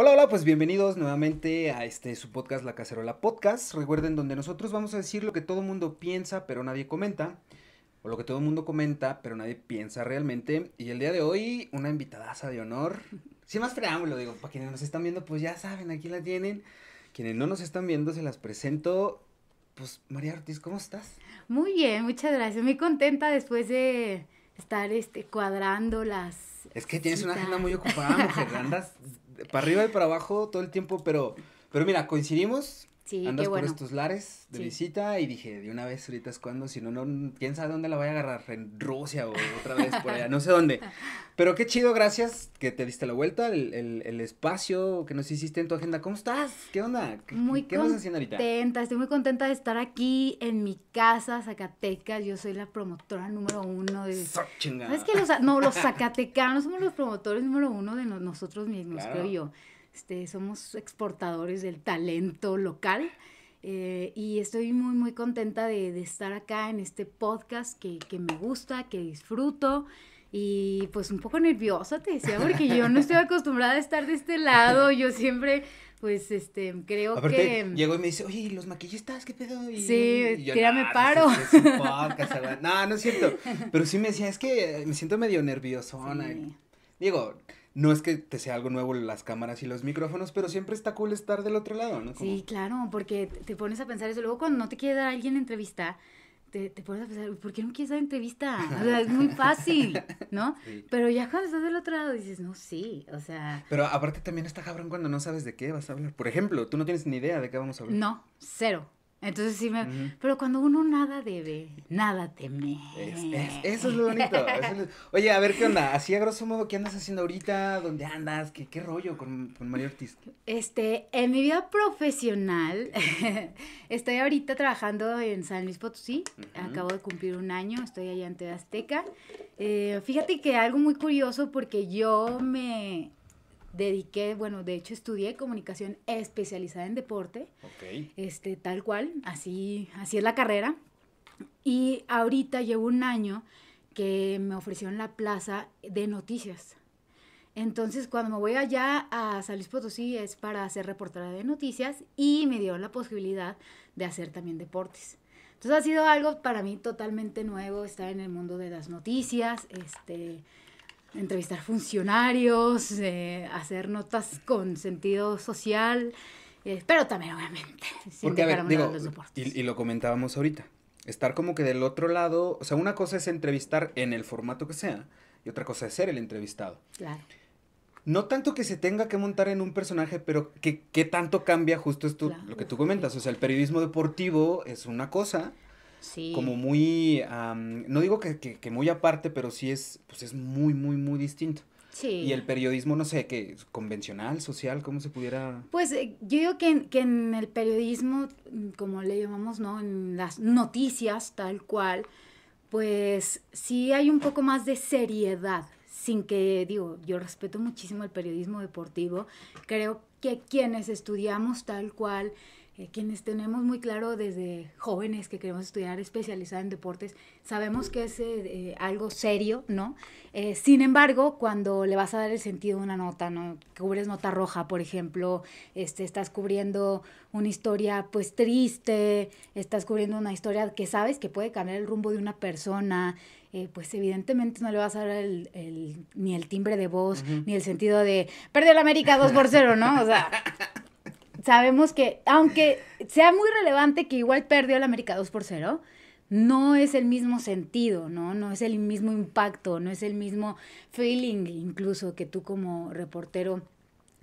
Hola, hola, pues bienvenidos nuevamente a este su podcast La Cacerola Podcast. Recuerden donde nosotros vamos a decir lo que todo el mundo piensa pero nadie comenta o lo que todo el mundo comenta pero nadie piensa realmente. Y el día de hoy una invitadaza de honor. Sin más preámbulo, digo, para quienes nos están viendo pues ya saben, aquí la tienen. Quienes no nos están viendo se las presento. Pues María Ortiz, ¿cómo estás? Muy bien, muchas gracias. Muy contenta después de estar este cuadrando las es que tienes una agenda muy ocupada, mujer, andas para arriba y para abajo todo el tiempo, pero, pero mira, coincidimos Andas por estos lares de visita y dije, de una vez ahorita es cuando, si no, no, quién sabe dónde la voy a agarrar, en Rusia o otra vez por allá, no sé dónde. Pero qué chido, gracias que te diste la vuelta, el, espacio que nos hiciste en tu agenda. ¿Cómo estás? ¿Qué onda? ¿Qué, muy ¿qué vas haciendo ahorita? estoy muy contenta de estar aquí en mi casa, Zacatecas. Yo soy la promotora número uno de... So que los, no, los zacatecanos somos los promotores número uno de nosotros mismos, claro. creo yo. Este, somos exportadores del talento local. Eh, y estoy muy, muy contenta de, estar acá en este podcast que, me gusta, que disfruto. Y pues un poco nerviosa, te decía, porque yo no estoy acostumbrada a estar de este lado. Yo siempre, pues, este, creo que. Llegó y me dice, oye, los maquillistas, ¿qué pedo? Y, sí, y yo, paro. No, no, es cierto. Pero sí me decía, es que me siento medio nervioso Digo, no es que te sea algo nuevo las cámaras y los micrófonos, pero siempre está cool estar del otro lado, ¿no? Sí, claro, porque te pones a pensar eso. Luego cuando no te quiere dar alguien entrevista, te, pones a pensar, ¿por qué no quieres dar entrevista? O sea, es muy fácil, ¿no? Pero ya cuando estás del otro lado dices, no, sí, o sea... Pero aparte también está cabrón cuando no sabes de qué vas a hablar. Por ejemplo, tú no tienes ni idea de qué vamos a hablar. No, cero. Entonces sí me... Pero cuando uno nada debe, nada teme. eso es lo bonito. Oye, a ver, ¿qué onda? Así a grosso modo, ¿qué andas haciendo ahorita? ¿Dónde andas? ¿Qué, rollo con, con María Ortiz? Este, en mi vida profesional, estoy ahorita trabajando en San Luis Potosí. Acabo de cumplir un año, estoy allá en Azteca. Eh, fíjate que algo muy curioso porque yo me dediqué, bueno, de hecho estudié comunicación especializada en deporte. Este, tal cual, así, así es la carrera. Y ahorita llevo un año que me ofrecieron la plaza de noticias. Entonces, cuando me voy allá a San Potosí es para hacer reportera de noticias y me dio la posibilidad de hacer también deportes. Entonces ha sido algo para mí totalmente nuevo estar en el mundo de las noticias, este, entrevistar funcionarios, eh, hacer notas con sentido social, eh, pero también obviamente. Sin Porque, digo, los y, y lo comentábamos ahorita, estar como que del otro lado, o sea, una cosa es entrevistar en el formato que sea y otra cosa es ser el entrevistado. Claro. No tanto que se tenga que montar en un personaje, pero que, qué tanto cambia justo esto, lo que tú comentas. O sea, el periodismo deportivo es una cosa. Como muy, no digo que, muy aparte, pero sí es, pues es muy, muy, muy distinto. Sí. Y el periodismo, no sé, que convencional, social, ¿cómo se pudiera...? Pues eh, yo digo que, que en el periodismo, mm, como le llamamos, ¿no? En las noticias, tal cual, pues sí hay un poco más de seriedad, sin que, digo, yo respeto muchísimo el periodismo deportivo, creo que quienes estudiamos tal cual eh, quienes tenemos muy claro desde jóvenes que queremos estudiar especializada en deportes, sabemos que es eh, eh, algo serio, ¿no? sin embargo, cuando le vas a dar el sentido a una nota, ¿no? Cubres nota roja, por ejemplo, este, estás cubriendo una historia pues triste, estás cubriendo una historia que sabes que puede cambiar el rumbo de una persona, pues evidentemente no le vas a dar el, el, ni el timbre de voz, ni el sentido de perdió la América 2 por 0, ¿no? O sea, sabemos que, aunque sea muy relevante que igual perdió la América 2 por 0, no es el mismo sentido, ¿no? No es el mismo impacto, no es el mismo feeling incluso que tú como reportero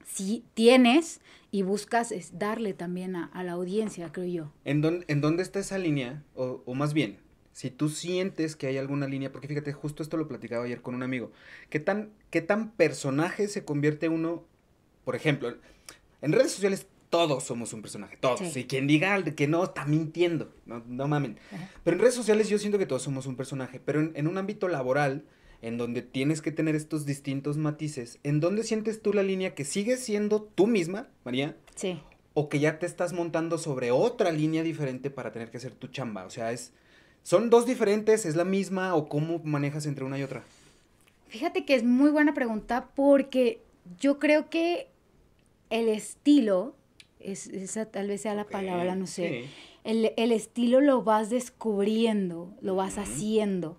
sí tienes y buscas darle también a, la audiencia, creo yo. ¿En, ¿En dónde está esa línea? O, o más bien, si tú sientes que hay alguna línea, porque fíjate, justo esto lo platicaba ayer con un amigo, ¿qué tan, qué tan personaje se convierte uno, por ejemplo, en redes sociales todos somos un personaje, todos. Y quien diga que no, está mintiendo, no, mamen. Pero en redes sociales yo siento que todos somos un personaje, pero en, un ámbito laboral, en donde tienes que tener estos distintos matices, ¿en dónde sientes tú la línea que sigues siendo tú misma, María? Sí. O que ya te estás montando sobre otra línea diferente para tener que hacer tu chamba. O sea, es, ¿son dos diferentes? ¿Es la misma? ¿O cómo manejas entre una y otra? Fíjate que es muy buena pregunta porque yo creo que el estilo esa tal vez sea la palabra, no sé. El, estilo lo vas descubriendo, lo vas haciendo.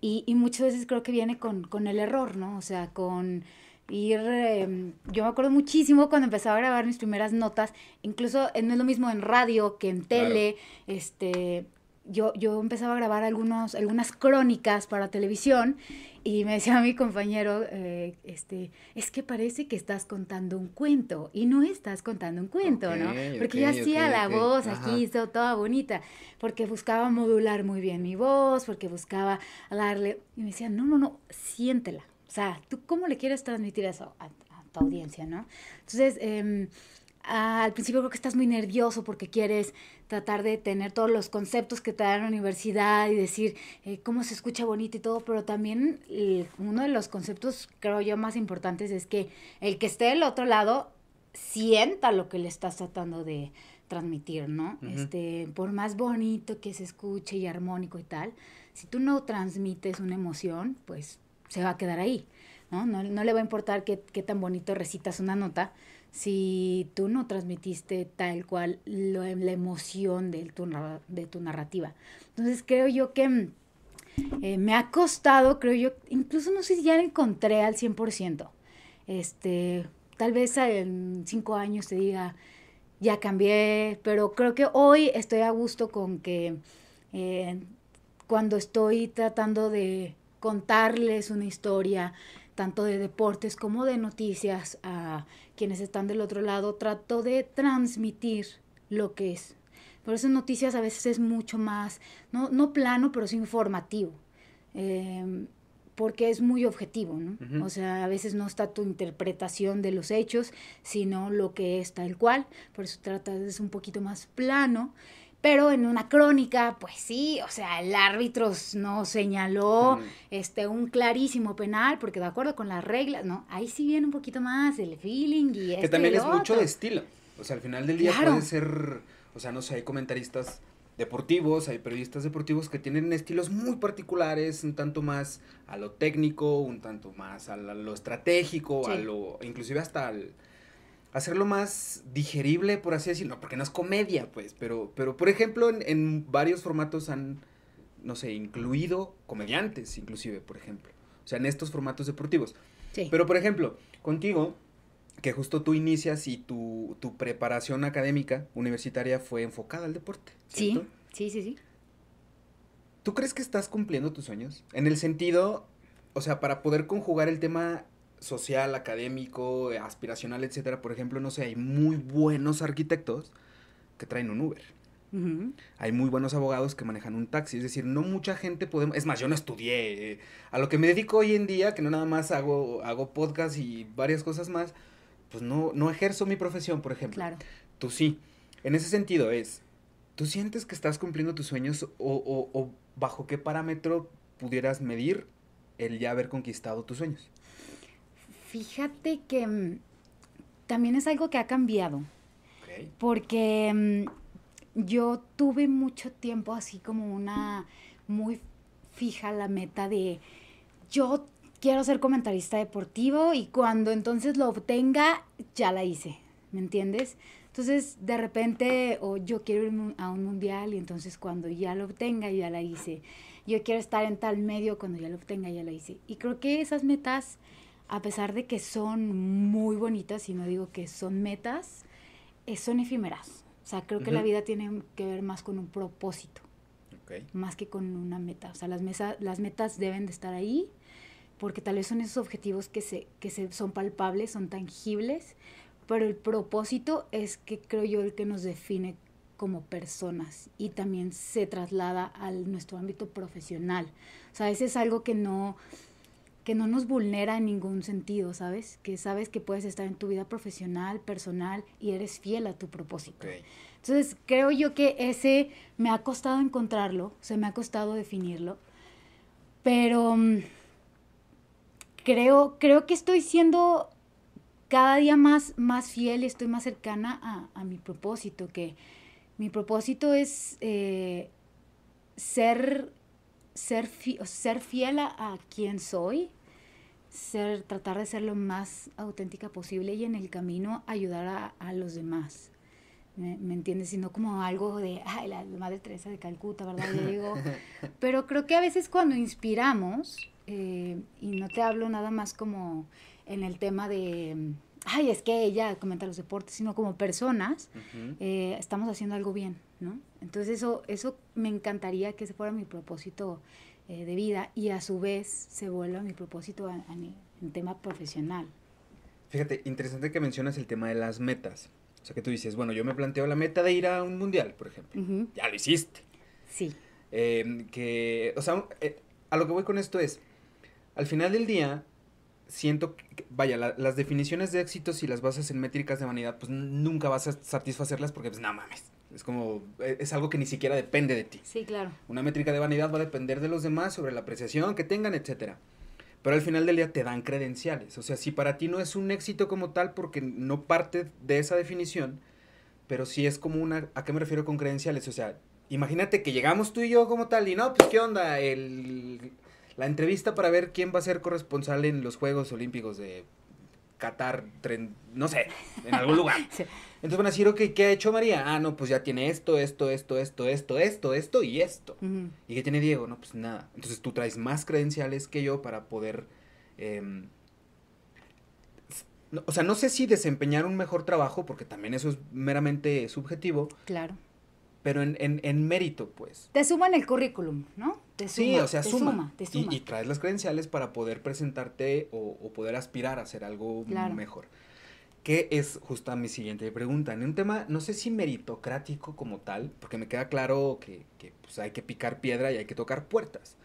Y, muchas veces creo que viene con, el error, ¿no? O sea, con ir... Em, yo me acuerdo muchísimo cuando empezaba a grabar mis primeras notas, incluso eh, no es lo mismo en radio que en tele, este yo, empezaba a grabar algunos, algunas crónicas para televisión y me decía mi compañero, eh, este, es que parece que estás contando un cuento y no estás contando un cuento, ¿no? Porque yo hacía la voz aquí aquí, toda bonita, porque buscaba modular muy bien mi voz, porque buscaba darle... Y me decía, no, no, no, siéntela. O sea, ¿tú cómo le quieres transmitir eso a, tu audiencia, no? Entonces... Em, Ah, al principio creo que estás muy nervioso porque quieres tratar de tener todos los conceptos que te da la universidad y decir eh, cómo se escucha bonito y todo, pero también eh, uno de los conceptos, creo yo, más importantes es que el que esté del otro lado sienta lo que le estás tratando de transmitir, ¿no? Este, por más bonito que se escuche y armónico y tal, si tú no transmites una emoción, pues se va a quedar ahí, ¿no? No, le va a importar qué, qué tan bonito recitas una nota, si tú no transmitiste tal cual lo, la emoción de tu, de tu narrativa. Entonces creo yo que mm, eh, me ha costado, creo yo, incluso no sé si ya la encontré al 100%. Este, tal vez en cinco años te diga, ya cambié, pero creo que hoy estoy a gusto con que eh, cuando estoy tratando de contarles una historia, tanto de deportes como de noticias, a quienes están del otro lado, trato de transmitir lo que es. Por eso noticias a veces es mucho más, no, no plano, pero es informativo. Em, porque es muy objetivo, ¿no? O sea, a veces no está tu interpretación de los hechos, sino lo que es tal cual. Por eso trata es un poquito más plano pero en una crónica, pues sí, o sea, el árbitro no señaló este, un clarísimo penal, porque de acuerdo con las reglas, ¿no? Ahí sí viene un poquito más el feeling y... Que este también es mucho de estilo, o sea, al final del día puede ser, o sea, no sé, hay comentaristas deportivos, hay periodistas deportivos que tienen estilos muy particulares, un tanto más a lo técnico, un tanto más a lo estratégico, a lo, inclusive hasta al hacerlo más digerible, por así decirlo, porque no es comedia, pues, pero, pero por ejemplo, en, varios formatos han, no sé, incluido comediantes, inclusive, por ejemplo, o sea, en estos formatos deportivos. Sí. Pero, por ejemplo, contigo, que justo tú inicias y tu, tu preparación académica universitaria fue enfocada al deporte. Sí, sí, sí, sí. ¿Tú crees que estás cumpliendo tus sueños? En el sentido, o sea, para poder conjugar el tema social, académico, eh, aspiracional, etcétera, por ejemplo, no sé, hay muy buenos arquitectos que traen un Uber. Hay muy buenos abogados que manejan un taxi, es decir, no mucha gente podemos, es más, yo no estudié, eh, a lo que me dedico hoy en día, que no nada más hago, hago podcast y varias cosas más, pues no, no ejerzo mi profesión, por ejemplo. Claro. Tú sí, en ese sentido es, ¿tú sientes que estás cumpliendo tus sueños o, o bajo qué parámetro pudieras medir el ya haber conquistado tus sueños? Fíjate que mm, también es algo que ha cambiado. Porque mm, yo tuve mucho tiempo así como una muy fija la meta de yo quiero ser comentarista deportivo y cuando entonces lo obtenga ya la hice, ¿me entiendes? Entonces de repente o yo quiero ir a un mundial y entonces cuando ya lo obtenga ya la hice. Yo quiero estar en tal medio cuando ya lo obtenga ya la hice. Y creo que esas metas a pesar de que son muy bonitas, y no digo que son metas, eh, son efímeras. O sea, creo que la vida tiene que ver más con un propósito, más que con una meta. O sea, las, las metas deben de estar ahí, porque tal vez son esos objetivos que, se, que se, son palpables, son tangibles, pero el propósito es que creo yo el que nos define como personas y también se traslada a nuestro ámbito profesional. O sea, ese es algo que no que no nos vulnera en ningún sentido, ¿sabes? Que sabes que puedes estar en tu vida profesional, personal y eres fiel a tu propósito. Entonces, creo yo que ese me ha costado encontrarlo, o sea, me ha costado definirlo, pero mm, creo, creo que estoy siendo cada día más, más fiel y estoy más cercana a, mi propósito, que mi propósito es eh, ser ser, ser fiel a, quien soy, ser, tratar de ser lo más auténtica posible y en el camino ayudar a, a los demás. ¿Me, ¿Me, entiendes? Sino como algo de, ay, la, madre Teresa de Calcuta, ¿verdad? digo Pero creo que a veces cuando inspiramos, eh, y no te hablo nada más como en el tema de ay, es que ella comenta los deportes, sino como personas, eh, estamos haciendo algo bien, ¿no? Entonces eso, eso me encantaría que ese fuera mi propósito eh, de vida y a su vez se vuelva mi propósito en en tema profesional. Fíjate, interesante que mencionas el tema de las metas. O sea, que tú dices, bueno, yo me planteo la meta de ir a un mundial, por ejemplo. Ya lo hiciste. Sí. Em, que, o sea, eh, a lo que voy con esto es, al final del día, siento, que, vaya, las definiciones de éxito, si las basas en métricas de vanidad, pues nunca vas a satisfacerlas porque, pues, no mames. Es como, e, es algo que ni siquiera depende de ti. Sí, claro. Una métrica de vanidad va a depender de los demás sobre la apreciación que tengan, etcétera. Pero al final del día te dan credenciales. O sea, si para ti no es un éxito como tal porque no parte de esa definición, pero si es como una... ¿A qué me refiero con credenciales? O sea, imagínate que llegamos tú y yo como tal y no, pues qué onda, el la entrevista para ver quién va a ser corresponsal en los Juegos Olímpicos de Qatar, no sé, en algún lugar. Entonces van a decir, ¿qué ha hecho María? Ah, no, pues ya tiene esto, esto, esto, esto, esto, esto, esto y esto. ¿Y qué tiene Diego? No, pues nada. Entonces tú traes más credenciales que yo para poder... Em, o sea, no sé si desempeñar un mejor trabajo, porque también eso es meramente subjetivo. Claro. Pero en, en mérito, pues. Te suman el currículum, ¿no? sí, o sea, te suma. te Y, traes las credenciales para poder presentarte o, poder aspirar a hacer algo mejor. ¿Qué es justo mi siguiente pregunta. En un tema, no sé si meritocrático como tal, porque me queda claro que, pues, hay que picar piedra y hay que tocar puertas.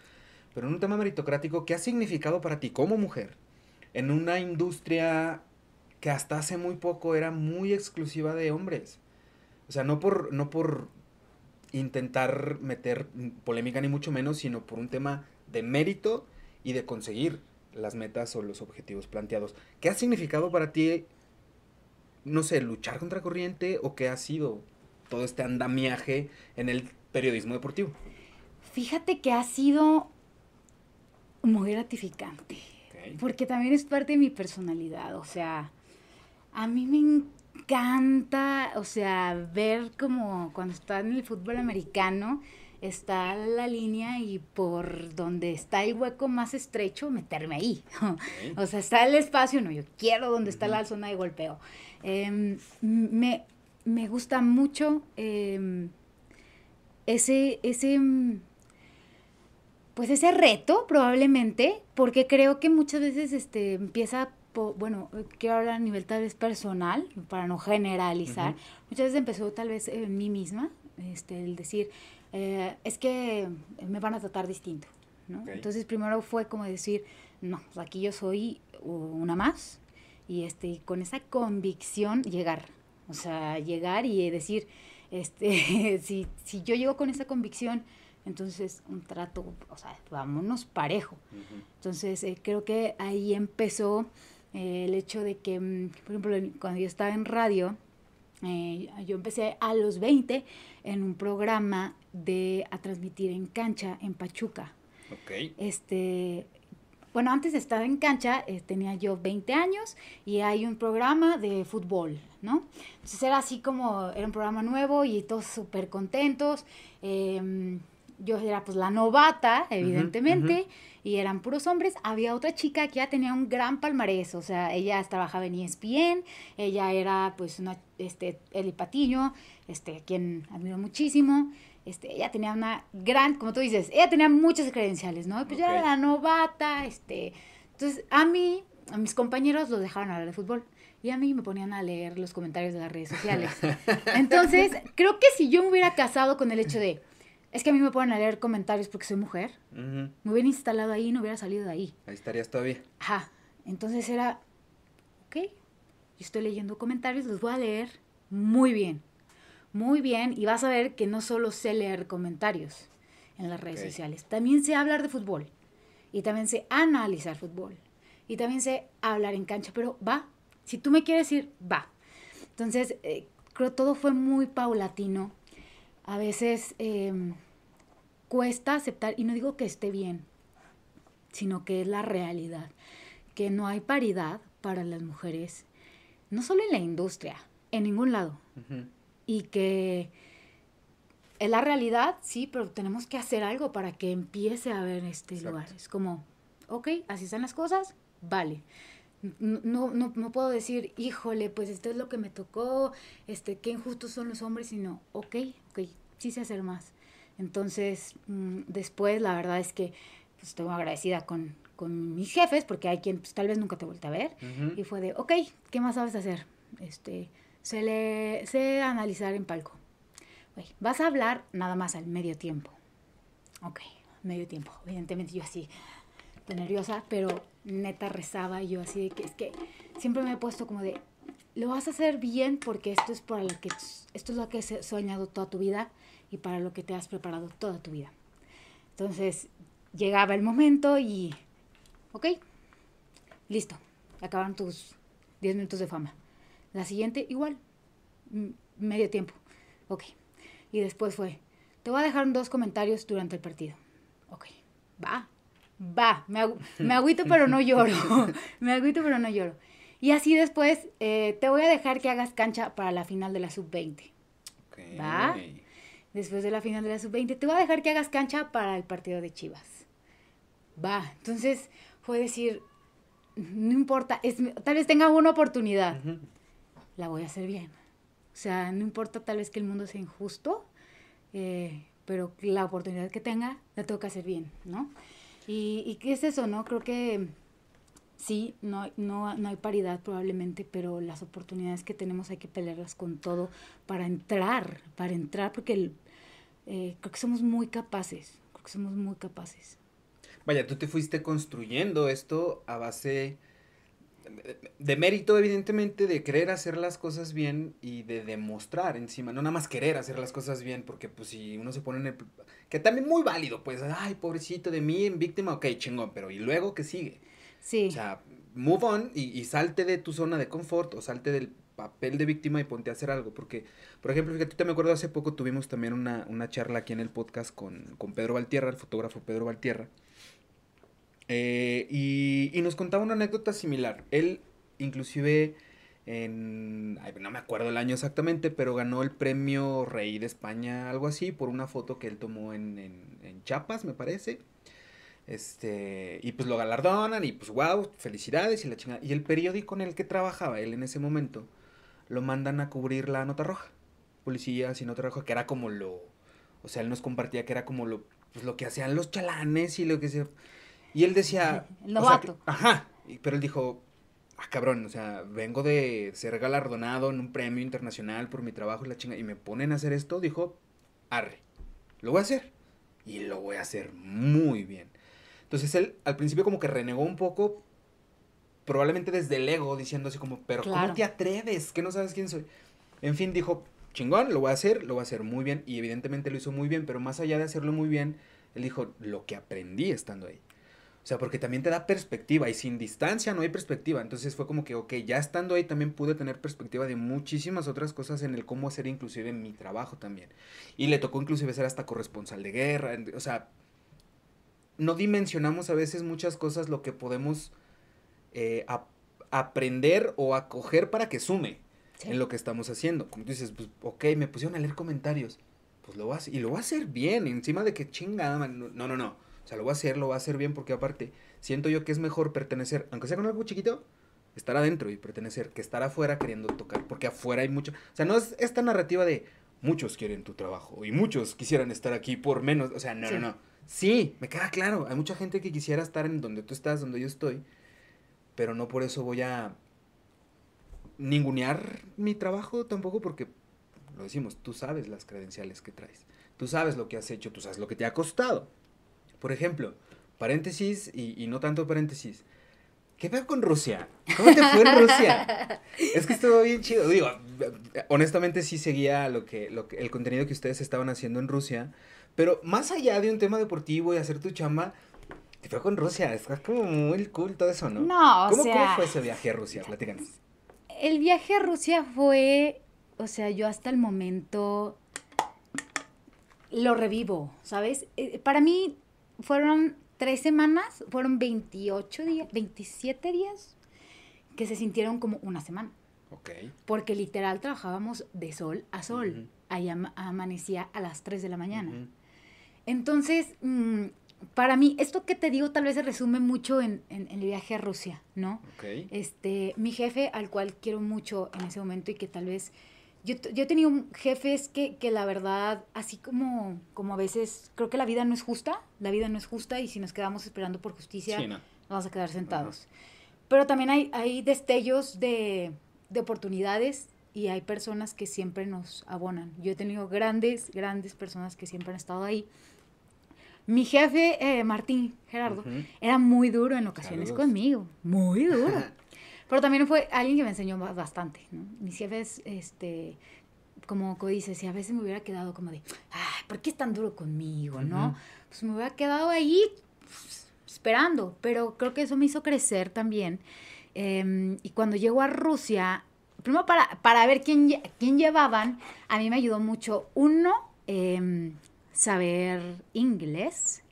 Pero en un tema meritocrático, ¿qué ha significado para ti como mujer? En una industria que hasta hace muy poco era muy exclusiva de hombres. O sea, no por, no por intentar meter polémica ni mucho menos, sino por un tema de mérito y de conseguir las metas o los objetivos planteados. ¿Qué ha significado para ti, no sé, luchar contra corriente o qué ha sido todo este andamiaje en el periodismo deportivo? Fíjate que ha sido muy gratificante, porque también es parte de mi personalidad, o sea, a mí me encanta, o sea, ver como cuando está en el fútbol americano, está la línea y por donde está el hueco más estrecho, meterme ahí. o sea, está el espacio, no, yo quiero donde está la zona de golpeo. Em, me, gusta mucho em, ese, ese, em, pues ese reto probablemente, porque creo que muchas veces este, empieza bueno, eh, quiero hablar a nivel tal vez personal, para no generalizar, muchas veces empezó tal vez en mí misma, este, el decir, eh, es que me van a tratar distinto, ¿no? Entonces primero fue como decir, no, pues, aquí yo soy una más, y este, con esa convicción llegar, o sea, llegar y decir, este, si, si yo llego con esa convicción, entonces, un trato, o sea, vámonos parejo. Entonces, eh, creo que ahí empezó eh, el hecho de que, mm, por ejemplo, cuando yo estaba en radio, eh, yo empecé a los 20 en un programa de a transmitir en cancha en Pachuca. Ok. Este, bueno, antes de estar en cancha eh, tenía yo 20 años y hay un programa de fútbol, ¿no? Entonces era así como, era un programa nuevo y todos súper contentos. Eh, yo era pues la novata, evidentemente, y eran puros hombres. Había otra chica que ya tenía un gran palmarés, o sea, ella trabajaba en ESPN, ella era pues una, este, el Patiño, este, quien admiro muchísimo. Este, ella tenía una gran, como tú dices, ella tenía muchas credenciales, ¿no? Pues yo era la novata, este. Entonces, a mí, a mis compañeros los dejaron hablar de fútbol y a mí me ponían a leer los comentarios de las redes sociales. Entonces, creo que si yo me hubiera casado con el hecho de, es que a mí me a leer comentarios porque soy mujer. Muy bien Me instalado ahí no hubiera salido de ahí. Ahí estarías todavía. Ajá. Entonces era, ok, yo estoy leyendo comentarios, los voy a leer muy bien. Muy bien. Y vas a ver que no solo sé leer comentarios en las redes sociales, también sé hablar de fútbol. Y también sé analizar fútbol. Y también sé hablar en cancha. Pero va. Si tú me quieres ir, va. Entonces, eh, creo todo fue muy paulatino a veces em, cuesta aceptar, y no digo que esté bien, sino que es la realidad, que no hay paridad para las mujeres, no solo en la industria, en ningún lado. Y que es la realidad, sí, pero tenemos que hacer algo para que empiece a haber este lugar. Es como, ok, así están las cosas, vale. No, no, puedo decir, híjole, pues esto es lo que me tocó, este, qué injustos son los hombres, sino, ok, ok, sí sé hacer más. Entonces, mm, después la verdad es que pues, estoy agradecida con, mis jefes, porque hay quien pues, tal vez nunca te vuelta a ver, y fue de, ok, ¿qué más sabes hacer? Este, se le, sé analizar en palco. vas a hablar nada más al medio tiempo. Ok, medio tiempo. Evidentemente yo así, nerviosa, pero neta rezaba yo así que es que siempre me he puesto como de, lo vas a hacer bien porque esto es para lo que esto es lo que has soñado toda tu vida y para lo que te has preparado toda tu vida. Entonces, llegaba el momento y ok, listo, acabaron tus 10 minutos de fama. La siguiente igual, medio tiempo. Ok. Y después fue, te voy a dejar dos comentarios durante el partido. Ok, va, va, me, aguito pero no lloro, me agüito pero no lloro. Y así después eh, te voy a dejar que hagas cancha para la final de la sub-20. ¿Va? Después de la final de la sub-20, te voy a dejar que hagas cancha para el partido de Chivas. Va. Entonces fue decir, no importa, es, tal vez tenga una oportunidad, la voy a hacer bien. O sea, no importa tal vez que el mundo sea injusto, eh, pero la oportunidad que tenga, la tengo que hacer bien, ¿no? y qué es eso, ¿no? Creo que sí, no, no, hay paridad probablemente, pero las oportunidades que tenemos hay que pelearlas con todo para entrar, para entrar, porque eh, creo que somos muy capaces, creo que somos muy capaces. Vaya, tú te fuiste construyendo esto a base de mérito, evidentemente, de querer hacer las cosas bien y de demostrar encima, no nada más querer hacer las cosas bien, porque pues si uno se pone en el... que también muy válido, pues, ay, pobrecito de mí, en víctima, ok, chingón, pero ¿y luego qué sigue? Sí. O sea, move on y, salte de tu zona de confort o salte del papel de víctima y ponte a hacer algo. Porque, por ejemplo, fíjate, te me acuerdo hace poco tuvimos también una, una charla aquí en el podcast con, Pedro Valtierra, el fotógrafo Pedro Valtierra. Eh, y, y, nos contaba una anécdota similar. Él, inclusive, en, ay, no me acuerdo el año exactamente, pero ganó el premio Rey de España, algo así, por una foto que él tomó en, en, en Chiapas, me parece. Este, y pues lo galardonan y pues wow, felicidades y la chingada. Y el periódico en el que trabajaba él en ese momento lo mandan a cubrir la nota roja. Policía y nota roja, que era como lo. O sea, él nos compartía que era como lo, pues, lo que hacían los chalanes y lo que se. Y él decía. novato. ajá. Pero él dijo: Ah, cabrón, o sea, vengo de ser galardonado en un premio internacional por mi trabajo y la chingada Y me ponen a hacer esto. Dijo: Arre, lo voy a hacer. Y lo voy a hacer muy bien. Entonces él al principio como que renegó un poco, probablemente desde el ego, diciendo así como, pero ¿cómo te atreves? Que no sabes quién soy. En fin, dijo, chingón, lo voy a hacer, lo voy a hacer muy bien. Y evidentemente lo hizo muy bien, pero más allá de hacerlo muy bien, él dijo, lo que aprendí estando ahí. O sea, porque también te da perspectiva y sin distancia no hay perspectiva. Entonces fue como que, ok, ya estando ahí también pude tener perspectiva de muchísimas otras cosas en el cómo hacer inclusive en mi trabajo también. Y le tocó inclusive ser hasta corresponsal de guerra, o sea, no dimensionamos a veces muchas cosas lo que podemos eh, aprender o acoger para que sume en lo que estamos haciendo. Como tú dices, pues, ok, me pusieron a leer comentarios. Pues lo va a hacer, y lo va a hacer bien, encima de que chingada, no, no, no. O sea, lo va a hacer, lo va a hacer bien, porque aparte, siento yo que es mejor pertenecer, aunque sea con algo chiquito, estar adentro y pertenecer, que estar afuera queriendo tocar, porque afuera hay mucho. O sea, no es esta narrativa de muchos quieren tu trabajo y muchos quisieran estar aquí por menos. O sea, no, no, no. Sí, me queda claro. Hay mucha gente que quisiera estar en donde tú estás, donde yo estoy, pero no por eso voy a ningunear mi trabajo tampoco porque, lo decimos, tú sabes las credenciales que traes, tú sabes lo que has hecho, tú sabes lo que te ha costado. Por ejemplo, paréntesis y, no tanto paréntesis. ¿Qué veo con Rusia? ¿Cómo te fue en Rusia? es que estuvo bien chido. Digo, honestamente sí seguía lo que, lo que, el contenido que ustedes estaban haciendo en Rusia. Pero más allá de un tema deportivo y hacer tu chamba, te fue con Rusia, es como muy cool todo eso, ¿no? No, o sea... ¿Cómo fue ese viaje a Rusia? Platícanos. El viaje a Rusia fue, o sea, yo hasta el momento lo revivo, ¿sabes? Eh, para mí fueron tres semanas, fueron 28 días, 27 días que se sintieron como una semana. Ok. Porque literal trabajábamos de sol a sol. Ahí amanecía a las 3 de la mañana. Entonces, mm, para mí, esto que te digo tal vez se resume mucho en, el viaje a Rusia, ¿no? Este, mi jefe, al cual quiero mucho en ese momento y que tal vez... Yo, he tenido jefes que, que la verdad, así como, como a veces, creo que la vida no es justa, la vida no es justa y si nos quedamos esperando por justicia, vamos a quedar sentados. Pero también hay, hay destellos de, de oportunidades y hay personas que siempre nos abonan. Yo he tenido grandes, grandes personas que siempre han estado ahí mi jefe, eh, Martín Gerardo, era muy duro en ocasiones conmigo, muy duro. Pero también fue alguien que me enseñó bastante, ¿no? Mis jefes, este, como dice, si a veces me hubiera quedado como de, ay, ¿por qué es tan duro conmigo, no? Pues me hubiera quedado ahí pues, esperando, pero creo que eso me hizo crecer también. Em, y cuando llegó a Rusia, primero para, para ver quién, quién llevaban, a mí me ayudó mucho, uno, eh, saber inglés.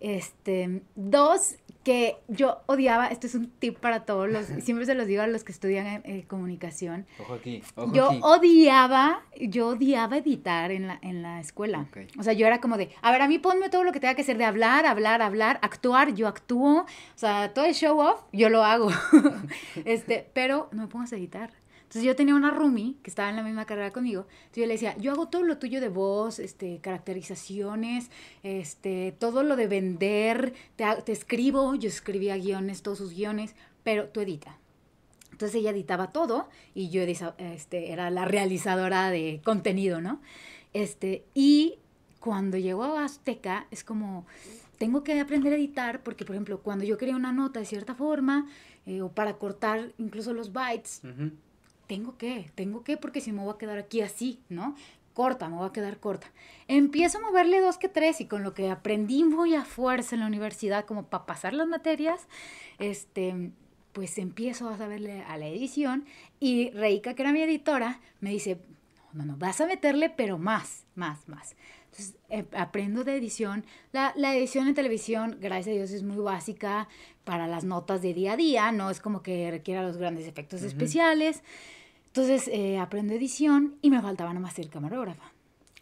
Este, dos, que yo odiaba, esto es un tip para todos los, siempre se los digo a los que estudian eh, eh, comunicación. Ojo aquí, ojo yo odiaba, yo odiaba editar en la, en la escuela. O sea, yo era como de, a ver, a mí ponme todo lo que tenga que ser de hablar, hablar, hablar, actuar, yo actúo, o sea, todo el show off, yo lo hago. este, pero no me pongas a editar. Entonces yo tenía una roomie que estaba en la misma carrera conmigo. Entonces yo le decía, yo hago todo lo tuyo de voz, este, caracterizaciones, este, todo lo de vender, te, escribo, yo escribía guiones, todos sus guiones, pero tú edita. Entonces ella editaba todo y yo este, era la realizadora de contenido, ¿no? Este, y cuando llegó a Azteca es como tengo que aprender a editar porque, por ejemplo, cuando yo quería una nota de cierta forma eh, o para cortar incluso los bytes, tengo que, tengo que, porque si me voy a quedar aquí así, ¿no? Corta, me voy a quedar corta. Empiezo a moverle dos que tres y con lo que aprendí muy a fuerza en la universidad, como para pasar las materias, este, pues empiezo a saberle a la edición y Reika, que era mi editora, me dice, no, no, vas a meterle, pero más, más, más. Entonces, eh, aprendo de edición. La, la, edición en televisión, gracias a Dios, es muy básica para las notas de día a día, no es como que requiera los grandes efectos especiales. Entonces eh, aprendo edición y me faltaba nomás ser camarógrafa.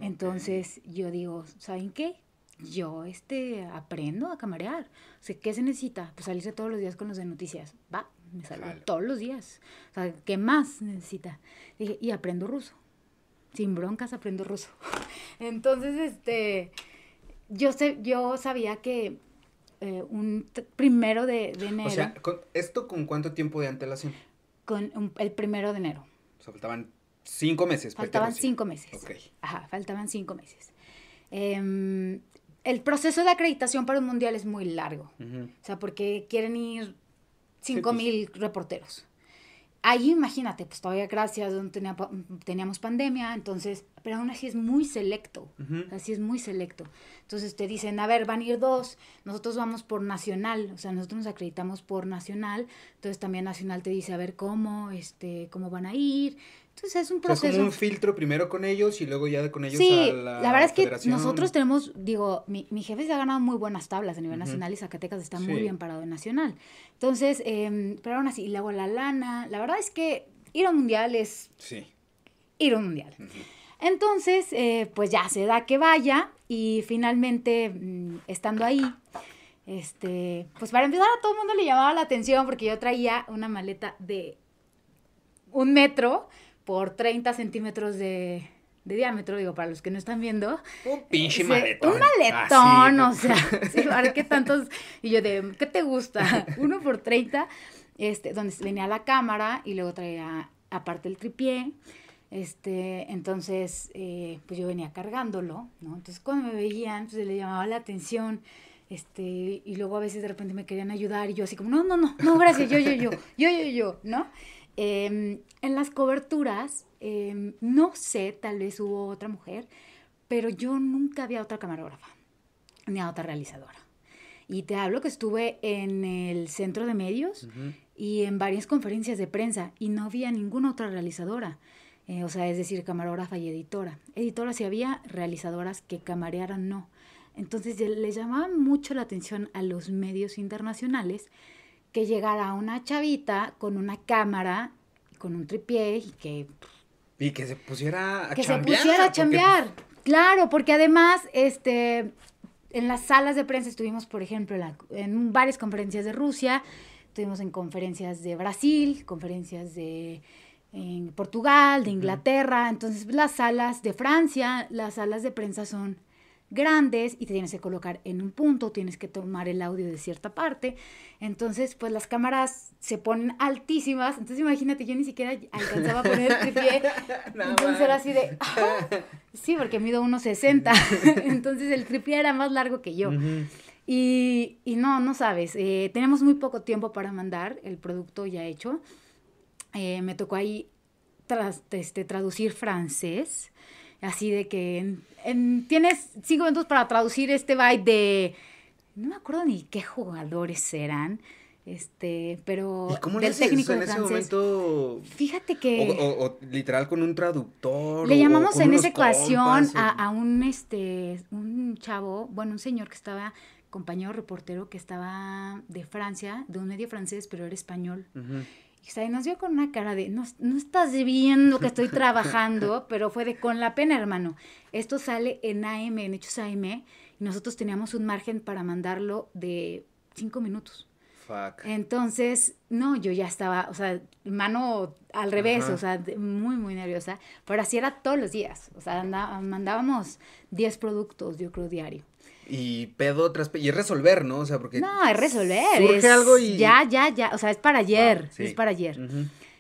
Entonces yo digo, ¿saben qué? Yo este, aprendo a camarear. O sea, ¿qué se necesita? Pues salirse todos los días con los de noticias. Va, me salgo todos los días. O sea, ¿qué más necesita? y aprendo ruso. Sin broncas aprendo ruso. Entonces, este, yo, sé, yo sabía que eh, un primero de, de, enero... O sea, ¿esto con cuánto tiempo de antelación? Con el primero de enero faltaban cinco meses. Faltaban cinco meses. Ajá, faltaban cinco meses. Em, el proceso de acreditación para un mundial es muy largo. O sea, porque quieren ir pues. cinco mil reporteros ahí imagínate, pues todavía gracias, teníamos pandemia, entonces, pero aún así es muy selecto, así es muy selecto. Entonces te dicen, a ver, van a ir dos, nosotros vamos por nacional, o sea, nosotros nos acreditamos por nacional, entonces también nacional te dice, a ver, cómo, este, cómo van a ir, entonces es un proceso. Es un filtro primero con ellos y luego ya con ellos sí, a la la verdad es que nosotros tenemos, digo, mi, jefe se ha ganado muy buenas tablas a nivel nacional y Zacatecas está muy bien parado en nacional. Entonces, em, pero aún así, luego la lana, la verdad es que ir a mundial es... Sí. Ir a un mundial. Entonces, eh, pues ya se da que vaya y finalmente, mm, estando ahí, este, pues para empezar a todo el mundo le llamaba la atención porque yo traía una maleta de un metro por 30 centímetros de, de diámetro, digo, para los que no están viendo. Un eh, pinche maletón. Un maletón, ah, o sea, sí, ver qué tantos, y yo de, ¿qué te gusta? Uno por 30, este, donde venía la cámara y luego traía aparte el tripié, este, entonces, eh, pues yo venía cargándolo, ¿no? Entonces, cuando me veían, pues le llamaba la atención, este, y luego a veces de repente me querían ayudar y yo así como, no, no, no, no, gracias, yo, yo, yo, yo, yo, yo, ¿no? Em, en las coberturas, em, no sé, tal vez hubo otra mujer, pero yo nunca había otra camarógrafa, ni a otra realizadora. Y te hablo que estuve en el centro de medios y en varias conferencias de prensa y no había ninguna otra realizadora. Eh, o sea, es decir, camarógrafa y editora. Editora sí había, realizadoras que camarearan no. Entonces le llamaba mucho la atención a los medios internacionales que llegara una chavita con una cámara, con un tripié y que... Y que se pusiera a que chambear. Que se pusiera a pues, chambear, claro, porque además, este, en las salas de prensa estuvimos, por ejemplo, en, varias conferencias de Rusia, estuvimos en conferencias de Brasil, conferencias de en Portugal, de Inglaterra, entonces las salas de Francia, las salas de prensa son grandes y te tienes que colocar en un punto, tienes que tomar el audio de cierta parte. Entonces, pues las cámaras se ponen altísimas. Entonces, imagínate, yo ni siquiera alcanzaba a poner el pie. entonces era así de, ah, sí, porque mido 1,60. entonces el tripié era más largo que yo. y, no, no sabes, eh, tenemos muy poco tiempo para mandar el producto ya hecho. Eh, me tocó ahí tras, este, traducir francés así de que tienes cinco minutos para traducir este byte de, no me acuerdo ni qué jugadores serán este, pero ¿Y cómo técnico en francés. Ese momento, Fíjate que o, literal con un traductor. Le llamamos en esa ecuación a, un este un chavo, bueno, un señor que estaba compañero reportero que estaba de Francia, de un medio francés, pero era español. Y nos vio con una cara de, no, estás viendo que estoy trabajando, pero fue de con la pena, hermano. Esto sale en AM, en Hechos AM, y nosotros teníamos un margen para mandarlo de cinco minutos. Entonces, no, yo ya estaba, o sea, mano al revés, o sea, muy, muy nerviosa, pero así era todos los días, o sea, mandábamos 10 productos, yo creo, diario y pedo otras, Y es resolver, ¿no? O sea, porque. No, es resolver. Surge algo y. Ya, ya, ya. O sea, es para ayer. Es para ayer.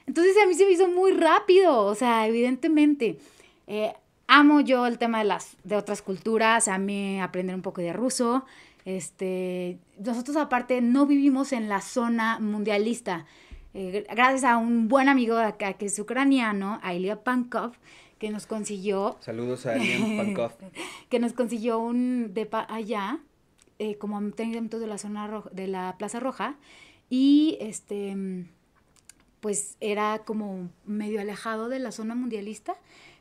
Entonces a mí se me hizo muy rápido. O sea, evidentemente. Eh, amo yo el tema de las de otras culturas. A mí aprender un poco de ruso. Este, nosotros aparte no vivimos en la zona mundialista. Eh, gracias a un buen amigo acá que es ucraniano, Ailia Pankov, que nos consiguió. Saludos a Pankov. que nos consiguió un depa allá, eh, como a 30 de la zona de la Plaza Roja, y este pues era como medio alejado de la zona mundialista,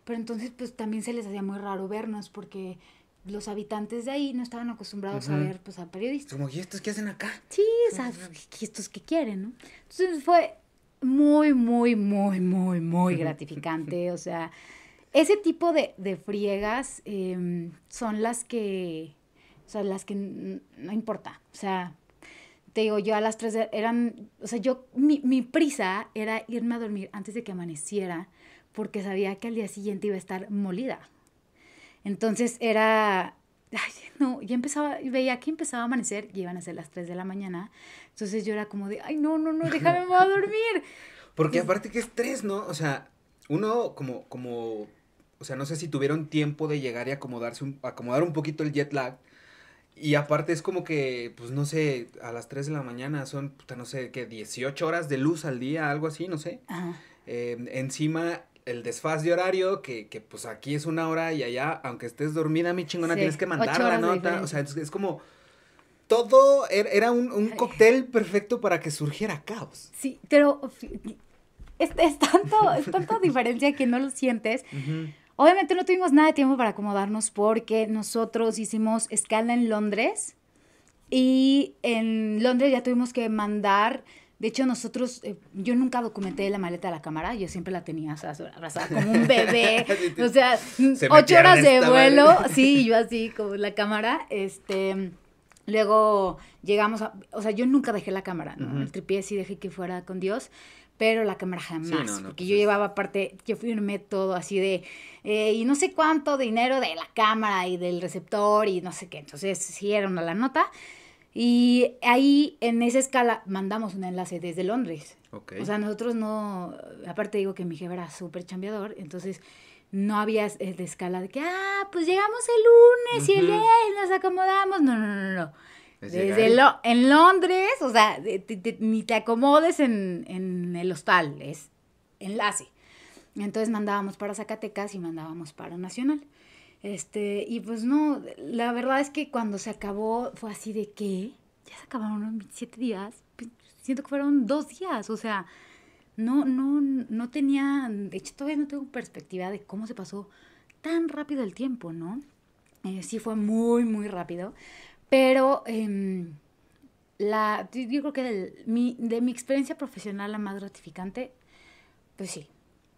pero entonces pues también se les hacía muy raro vernos porque los habitantes de ahí no estaban acostumbrados a ver pues a periodistas. Como, ¿y estos qué hacen acá? Sí, o sea, ¿y estos qué quieren, no? Entonces fue muy, muy, muy, muy, muy gratificante, o sea, ese tipo de, de friegas em, son las que, o sea, las que no importa. O sea, te digo, yo a las 3 eran, o sea, yo, mi, mi prisa era irme a dormir antes de que amaneciera, porque sabía que al día siguiente iba a estar molida. Entonces era, ay, no, ya empezaba, veía que empezaba a amanecer y iban a ser las 3 de la mañana. Entonces yo era como de, ay, no, no, no, déjame, voy a dormir. Porque aparte que es tres, ¿no? O sea, uno como, como o sea, no sé si tuvieron tiempo de llegar y acomodarse un, acomodar un poquito el jet lag. Y aparte es como que, pues no sé, a las 3 de la mañana son, puta, no sé, que 18 horas de luz al día, algo así, no sé. Em, encima el desfaz de horario, que, pues aquí es una hora y allá, aunque estés dormida, mi chingona, tienes que mandar la nota. O sea, es, como todo er, era un, cóctel perfecto para que surgiera caos. Sí, pero es, es tanto, es tanto diferencia que no lo sientes. Obviamente no tuvimos nada de tiempo para acomodarnos porque nosotros hicimos escala en Londres y en Londres ya tuvimos que mandar de hecho, nosotros, eh, yo nunca documenté la maleta de la cámara, yo siempre la tenía o sea, como un bebé, o sea, ocho horas de vuelo, sí, yo así con la cámara, este, luego llegamos, a, o sea, yo nunca dejé la cámara, el tripié sí dejé que fuera con Dios, pero la cámara jamás, porque pues yo llevaba aparte, yo firmé todo así de, eh, y no sé cuánto dinero de la cámara y del receptor y no sé qué, entonces sí era la nota. Y ahí, en esa escala, mandamos un enlace desde Londres. O sea, nosotros no, aparte digo que mi jefe era súper chambeador, entonces no había de escala de que, ah, pues llegamos el lunes y el y nos acomodamos. No, no, no, no. Desde, lo, en Londres, o sea, ni te acomodes en, en el hostal, es enlace. Entonces mandábamos para Zacatecas y mandábamos para Nacional. Este, y pues no, la verdad es que cuando se acabó fue así de que ya se acabaron 27 días, pues, siento que fueron dos días, o sea, no, no, no tenía, de hecho todavía no tengo perspectiva de cómo se pasó tan rápido el tiempo, ¿no? Eh, sí fue muy, muy rápido, pero em, la, yo creo que de mi experiencia profesional la más gratificante, pues sí,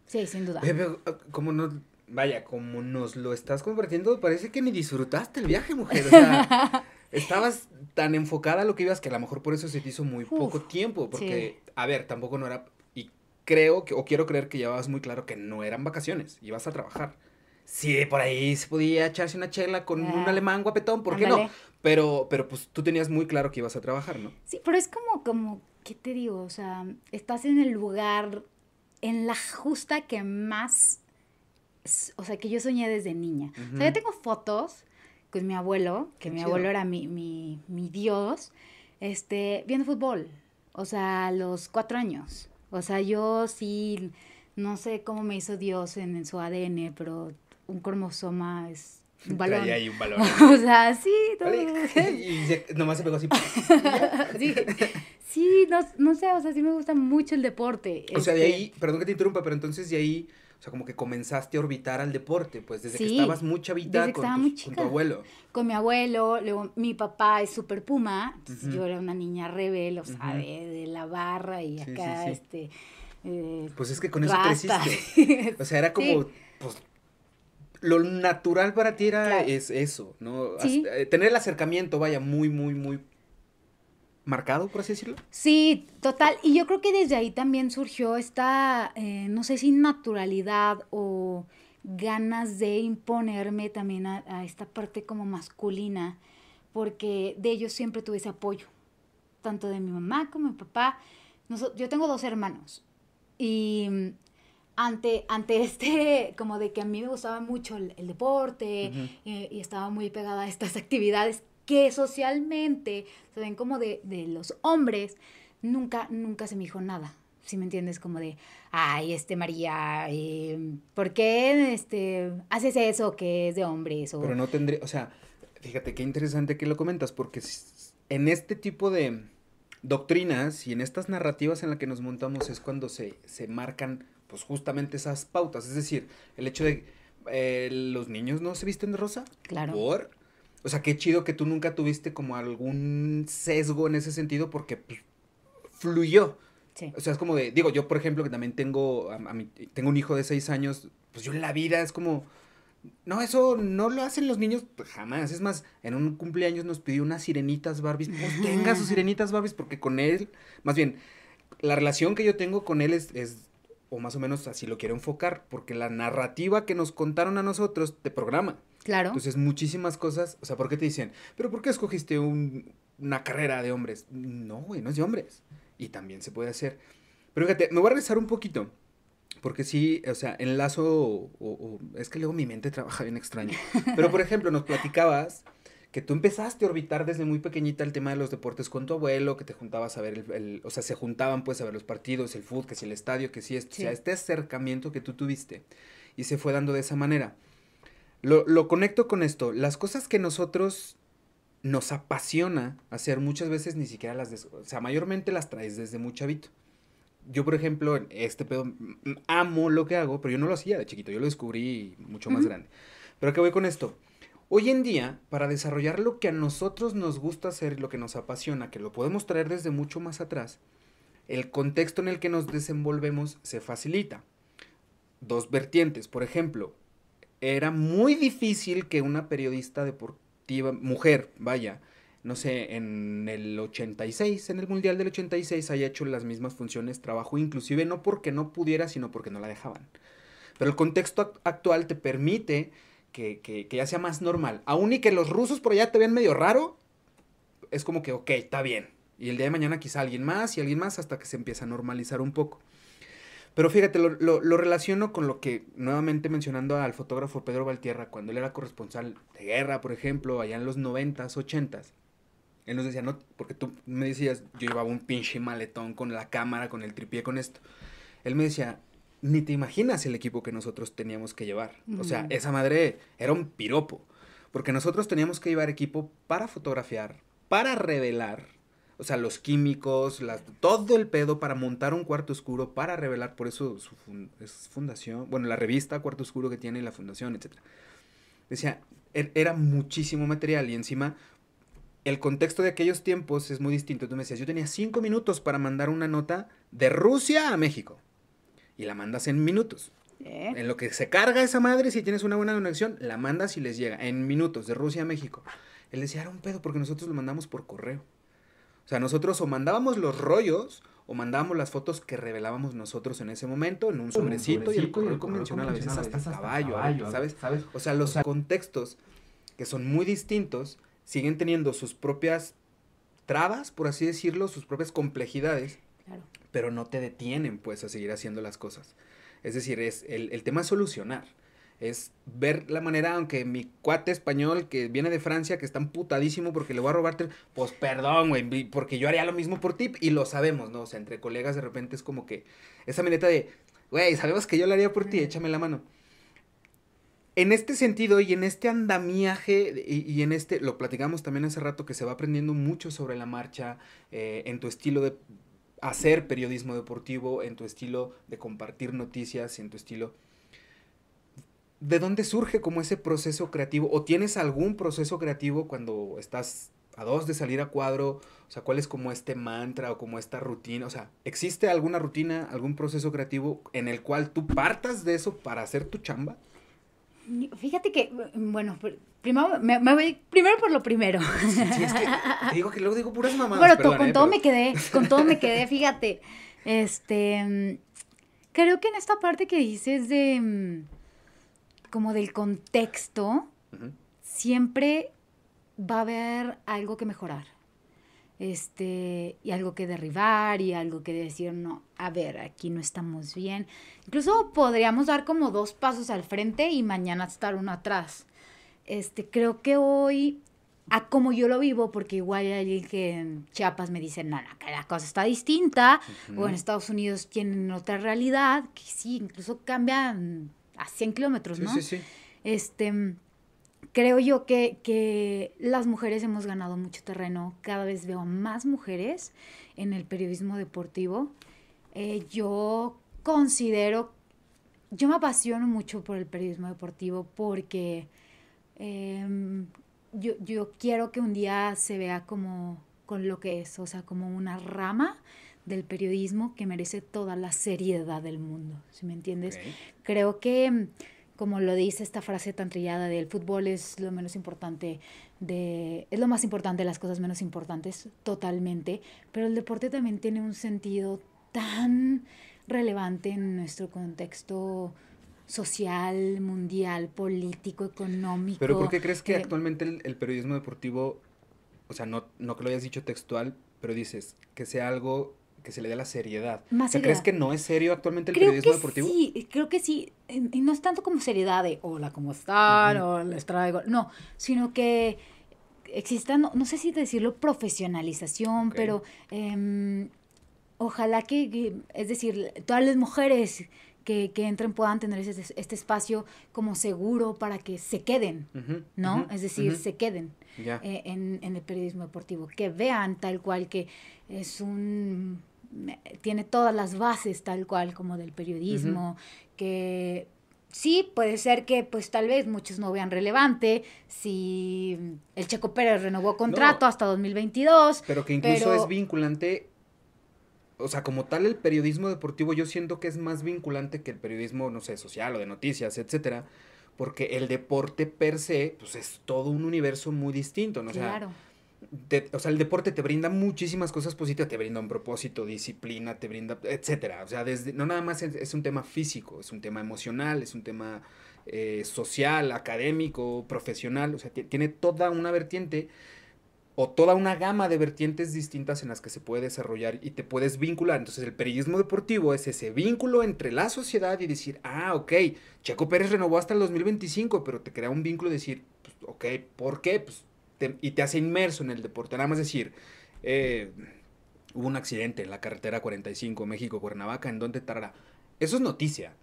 sí, sin duda. Ah, como no, vaya, como nos lo estás compartiendo, parece que ni disfrutaste el viaje, mujer. estabas tan enfocada a lo que ibas que a lo mejor por eso se te hizo muy poco tiempo, porque, a ver, tampoco no era, y creo que, o quiero creer que llevabas muy claro que no eran vacaciones, ibas a trabajar. Sí, por ahí se podía echarse una chela con un ah, alemán guapetón, ¿por qué no? Pero, pero pues tú tenías muy claro que ibas a trabajar, ¿no? Sí, pero es como, como, ¿qué te digo? O sea, estás en el lugar, en la justa que más, o sea, que yo soñé desde niña. O sea, yo tengo fotos con mi abuelo, que mi abuelo era mi, mi, dios, este, viendo fútbol, o sea, a los cuatro años. O sea, yo sí, no sé cómo me hizo Dios en su ADN, pero un cromosoma es un balón. un o sea, sí, todo. Y nomás se pegó así. sí, sí no, no, sé, o sea, sí me gusta mucho el deporte. O sea, de ahí, este. perdón que te interrumpa, pero entonces de ahí, o sea, como que comenzaste a orbitar al deporte, pues desde que estabas muy chavita con, con, tu abuelo. Con mi abuelo, luego mi papá es super puma, yo era una niña rebel, o sea, de, la barra y acá, este... Eh, pues es que con eso creciste. O sea, era como, pues lo natural para ti era es eso, ¿no? Eh, tener el acercamiento, vaya, muy, muy, muy marcado, por así decirlo. Sí, total. Y yo creo que desde ahí también surgió esta, eh, no sé si naturalidad o ganas de imponerme también a, esta parte como masculina, porque de ellos siempre tuve ese apoyo, tanto de mi mamá como de mi papá. yo tengo dos hermanos y mm, ante, este, como de que a mí me gustaba mucho el, deporte eh, y estaba muy pegada a estas actividades que socialmente se ven como de, los hombres, nunca, nunca se me dijo nada. Si me entiendes, como de, ay, este María, eh, ¿por qué este, haces eso que es de hombres? Pero no tendría, o sea, fíjate qué interesante que lo comentas, porque en este tipo de doctrinas y en estas narrativas en las que nos montamos es cuando se, se marcan pues justamente esas pautas. Es decir, el hecho de eh, los niños no se visten de rosa. Claro. O sea, qué chido que tú nunca tuviste como algún sesgo en ese sentido porque pues, fluyó. Sí. O sea, es como de, digo, yo por ejemplo que también tengo, a, mi, tengo un hijo de seis años, pues yo en la vida es como, no, eso no lo hacen los niños jamás. Es más, en un cumpleaños nos pidió unas sirenitas Barbies. Pues tenga sus sirenitas Barbies porque con él, más bien, la relación que yo tengo con él es o más o menos así lo quiero enfocar, porque la narrativa que nos contaron a nosotros te programa. Claro. Entonces, muchísimas cosas, o sea, ¿por qué te dicen, pero por qué escogiste una carrera de hombres? No, güey, no es de hombres. Y también se puede hacer. Pero fíjate, me voy a regresar un poquito, porque sí, o sea, enlazo, o, o es que luego mi mente trabaja bien extraño. Pero, por ejemplo, nos platicabas que tú empezaste a orbitar desde muy pequeñita el tema de los deportes con tu abuelo, que te juntabas a ver el, el o sea, se juntaban pues a ver los partidos, el fútbol, que si el estadio, que si este acercamiento que tú tuviste y se fue dando de esa manera. Lo, conecto con esto, las cosas que nosotros nos apasiona hacer muchas veces ni siquiera las, o sea, mayormente las traes desde muy chavito. Yo, por ejemplo, este pedo, amo lo que hago, pero yo no lo hacía de chiquito, yo lo descubrí mucho más grande. Pero ¿qué voy con esto? Hoy en día, para desarrollar lo que a nosotros nos gusta hacer, lo que nos apasiona, que lo podemos traer desde mucho más atrás, el contexto en el que nos desenvolvemos se facilita. Dos vertientes, por ejemplo, era muy difícil que una periodista deportiva, mujer, vaya, no sé, en el 86, en el Mundial del 86 haya hecho las mismas funciones, trabajo, inclusive no porque no pudiera, sino porque no la dejaban. Pero el contexto actual te permite que, ya sea más normal. Aún y que los rusos por allá te vean medio raro, es como que, ok, está bien. Y el día de mañana quizá alguien más y alguien más hasta que se empieza a normalizar un poco. Pero fíjate, lo, relaciono con lo que, nuevamente mencionando al fotógrafo Pedro Valtierra, cuando él era corresponsal de guerra, por ejemplo, allá en los 90s, 80s. Él nos decía, no, porque tú me decías, yo llevaba un pinche maletón con la cámara, con el tripié, con esto. Él me decía, ni te imaginas el equipo que nosotros teníamos que llevar. O sea, esa madre era un piropo. Porque nosotros teníamos que llevar equipo para fotografiar, para revelar, o sea, los químicos, las, todo el pedo para montar un cuarto oscuro, para revelar, por eso su fundación, bueno, la revista Cuarto Oscuro que tiene la fundación, etc. Decía, er, era muchísimo material y encima el contexto de aquellos tiempos es muy distinto. Tú me decías, yo tenía cinco minutos para mandar una nota de Rusia a México y la mandas en minutos. En lo que se carga esa madre, si tienes una buena conexión, la mandas y les llega en minutos de Rusia a México. Él decía, era un pedo porque nosotros lo mandamos por correo. O sea, nosotros o mandábamos los rollos o mandábamos las fotos que revelábamos nosotros en ese momento en un sobrecito, y el correo convencional a veces hasta, caballo, ¿sabes? O sea, los contextos que son muy distintos siguen teniendo sus propias trabas, por así decirlo, sus propias complejidades. Pero no te detienen, pues, a seguir haciendo las cosas. Es decir, es el, el tema es solucionar. Es ver la manera, aunque mi cuate español que viene de Francia, que está putadísimo porque le voy a robarte, pues perdón, güey, porque yo haría lo mismo por ti y lo sabemos, ¿no? O sea, entre colegas de repente es como que esa mineta de, güey, sabemos que yo lo haría por ti, échame la mano. En este sentido y en este andamiaje y, y, en este, lo platicamos también hace rato, que se va aprendiendo mucho sobre la marcha, eh, en tu estilo de hacer periodismo deportivo, en tu estilo de compartir noticias, en tu estilo... ¿De dónde surge como ese proceso creativo? ¿O tienes algún proceso creativo cuando estás a dos de salir a cuadro? O sea, ¿cuál es como este mantra o como esta rutina? O sea, ¿existe alguna rutina, algún proceso creativo en el cual tú partas de eso para hacer tu chamba? Fíjate que, mm, bueno, primero, me, voy primero por lo primero. Sí, es que digo que luego digo puras mamadas. Bueno, con todo me quedé, con todo me quedé, fíjate. Este, mm, creo que en esta parte que dices de, mm, como del contexto, siempre va a haber algo que mejorar este, y algo que derribar y algo que decir, no, a ver, aquí no estamos bien. Incluso podríamos dar como dos pasos al frente y mañana estar uno atrás. Este, creo que hoy, a como yo lo vivo, porque igual hay alguien que en Chiapas me dice, no, que la cosa está distinta, o en Estados Unidos tienen otra realidad, que sí, incluso cambian a 100 kilómetros, ¿no? Este creo yo que, las mujeres hemos ganado mucho terreno. Cada vez veo más mujeres en el periodismo deportivo. Eh, yo considero, yo me apasiono mucho por el periodismo deportivo porque em, yo, quiero que un día se vea como con lo que es, o sea, como una rama del periodismo que merece toda la seriedad del mundo, si me entiendes? Creo que como lo dice esta frase tan trillada del fútbol es lo menos importante de es lo más importante de las cosas menos importantes totalmente, pero el deporte también tiene un sentido tan relevante en nuestro contexto social, mundial, político, económico. Pero ¿por qué crees que eh, actualmente el, el, periodismo deportivo, o sea, no, no que lo hayas dicho textual, pero dices que sea algo que se le dé la seriedad. Más ¿Crees que no es serio actualmente el creo periodismo que deportivo? Sí, creo que sí. Y no es tanto como seriedad de hola, ¿cómo están? O les traigo. No, sino que exista, no, sé si decirlo profesionalización, pero em, ojalá que, es decir, todas las mujeres que, entren puedan tener este, espacio como seguro para que se queden, ¿no? es decir, se queden eh, en, el periodismo deportivo, que vean tal cual que es un tiene todas las bases tal cual como del periodismo, que sí, puede ser que pues tal vez muchos no vean relevante si el Checo Pérez renovó contrato hasta 2022. Pero que incluso es vinculante, o sea, como tal el periodismo deportivo yo siento que es más vinculante que el periodismo, no sé, social o de noticias, etcétera. Porque el deporte per se, pues es todo un universo muy distinto, ¿no? O claro o sea, el deporte te brinda muchísimas cosas positivas, te brinda un propósito, disciplina, te brinda, etcétera. O sea, desde, no nada más es, un tema físico, es un tema emocional, es un tema eh, social, académico, profesional. O sea, tiene toda una vertiente o toda una gama de vertientes distintas en las que se puede desarrollar y te puedes vincular. Entonces el periodismo deportivo es ese vínculo entre la sociedad y decir, ah, ok, Checo Pérez renovó hasta el 2025, pero te crea un vínculo y decir, pues, ok, ¿por qué? Pues y te hace inmerso en el deporte. Nada más decir, eh, hubo un accidente en la carretera 45 México-Cuernavaca, ¿en donde tardará? Eso es noticia.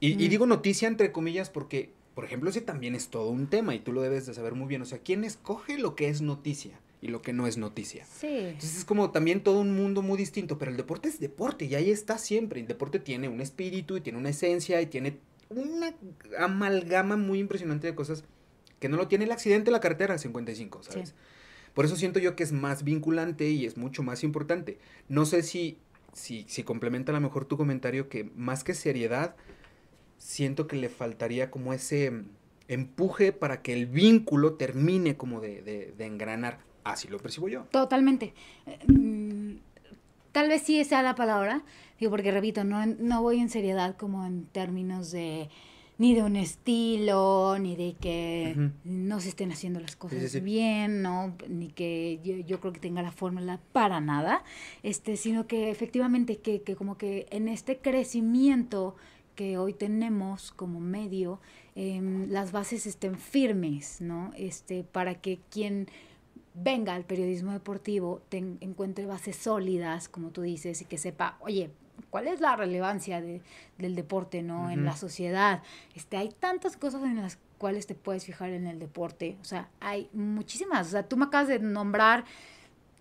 Y, y, digo noticia entre comillas porque, por ejemplo, ese también es todo un tema y tú lo debes de saber muy bien. O sea, ¿quién escoge lo que es noticia? Y lo que no es noticia. Sí. Entonces es como también todo un mundo muy distinto, pero el deporte es deporte y ahí está siempre. El deporte tiene un espíritu y tiene una esencia y tiene una amalgama muy impresionante de cosas que no lo tiene el accidente la carretera 55, ¿sabes? Por eso siento yo que es más vinculante y es mucho más importante. No sé si, si, complementa a lo mejor tu comentario que más que seriedad, siento que le faltaría como ese mm, empuje para que el vínculo termine como de, engranar. Así lo percibo yo. Totalmente. Eh, mm, tal vez sí sea la palabra, digo, porque repito, no, no voy en seriedad como en términos de ni de un estilo, ni de que no se estén haciendo las cosas bien, ¿no? Ni que yo, creo que tenga la fórmula para nada, este, sino que efectivamente que, como que en este crecimiento que hoy tenemos como medio, em, las bases estén firmes, ¿no? Este, para que quien venga al periodismo deportivo encuentre bases sólidas, como tú dices, y que sepa, oye, cuál es la relevancia del deporte, ¿no? En la sociedad. Este, hay tantas cosas en las cuales te puedes fijar en el deporte. O sea, hay muchísimas. O sea, tú me acabas de nombrar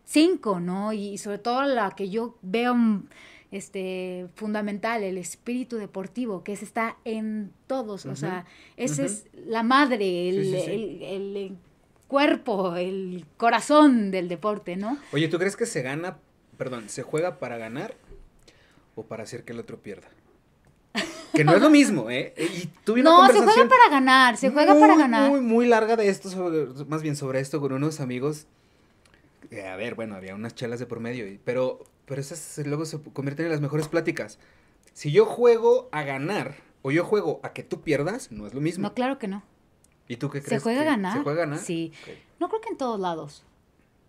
cinco, ¿no? Y, sobre todo la que yo veo mm, este fundamental, el espíritu deportivo, que es, está en todos. O sea, esa es la madre, el, el cuerpo, el corazón del deporte, ¿no? Oye, ¿tú crees que se gana, perdón, se juega para ganar o para hacer que el otro pierda. Que no es lo mismo, ¿eh? ¿eh? Y tuve no, se juega para ganar, se juega para ganar. Muy, muy larga de esto, más bien sobre esto con unos amigos. a ver, bueno, había unas chelas de por medio, y, pero, pero esas luego se convierten en las mejores pláticas. Si yo juego a ganar o yo juego a que tú pierdas, no es lo mismo. No, claro que no. ¿Y tú qué crees? ¿Se juega a ganar? ¿Se juega a ganar? Sí. No creo que en todos lados.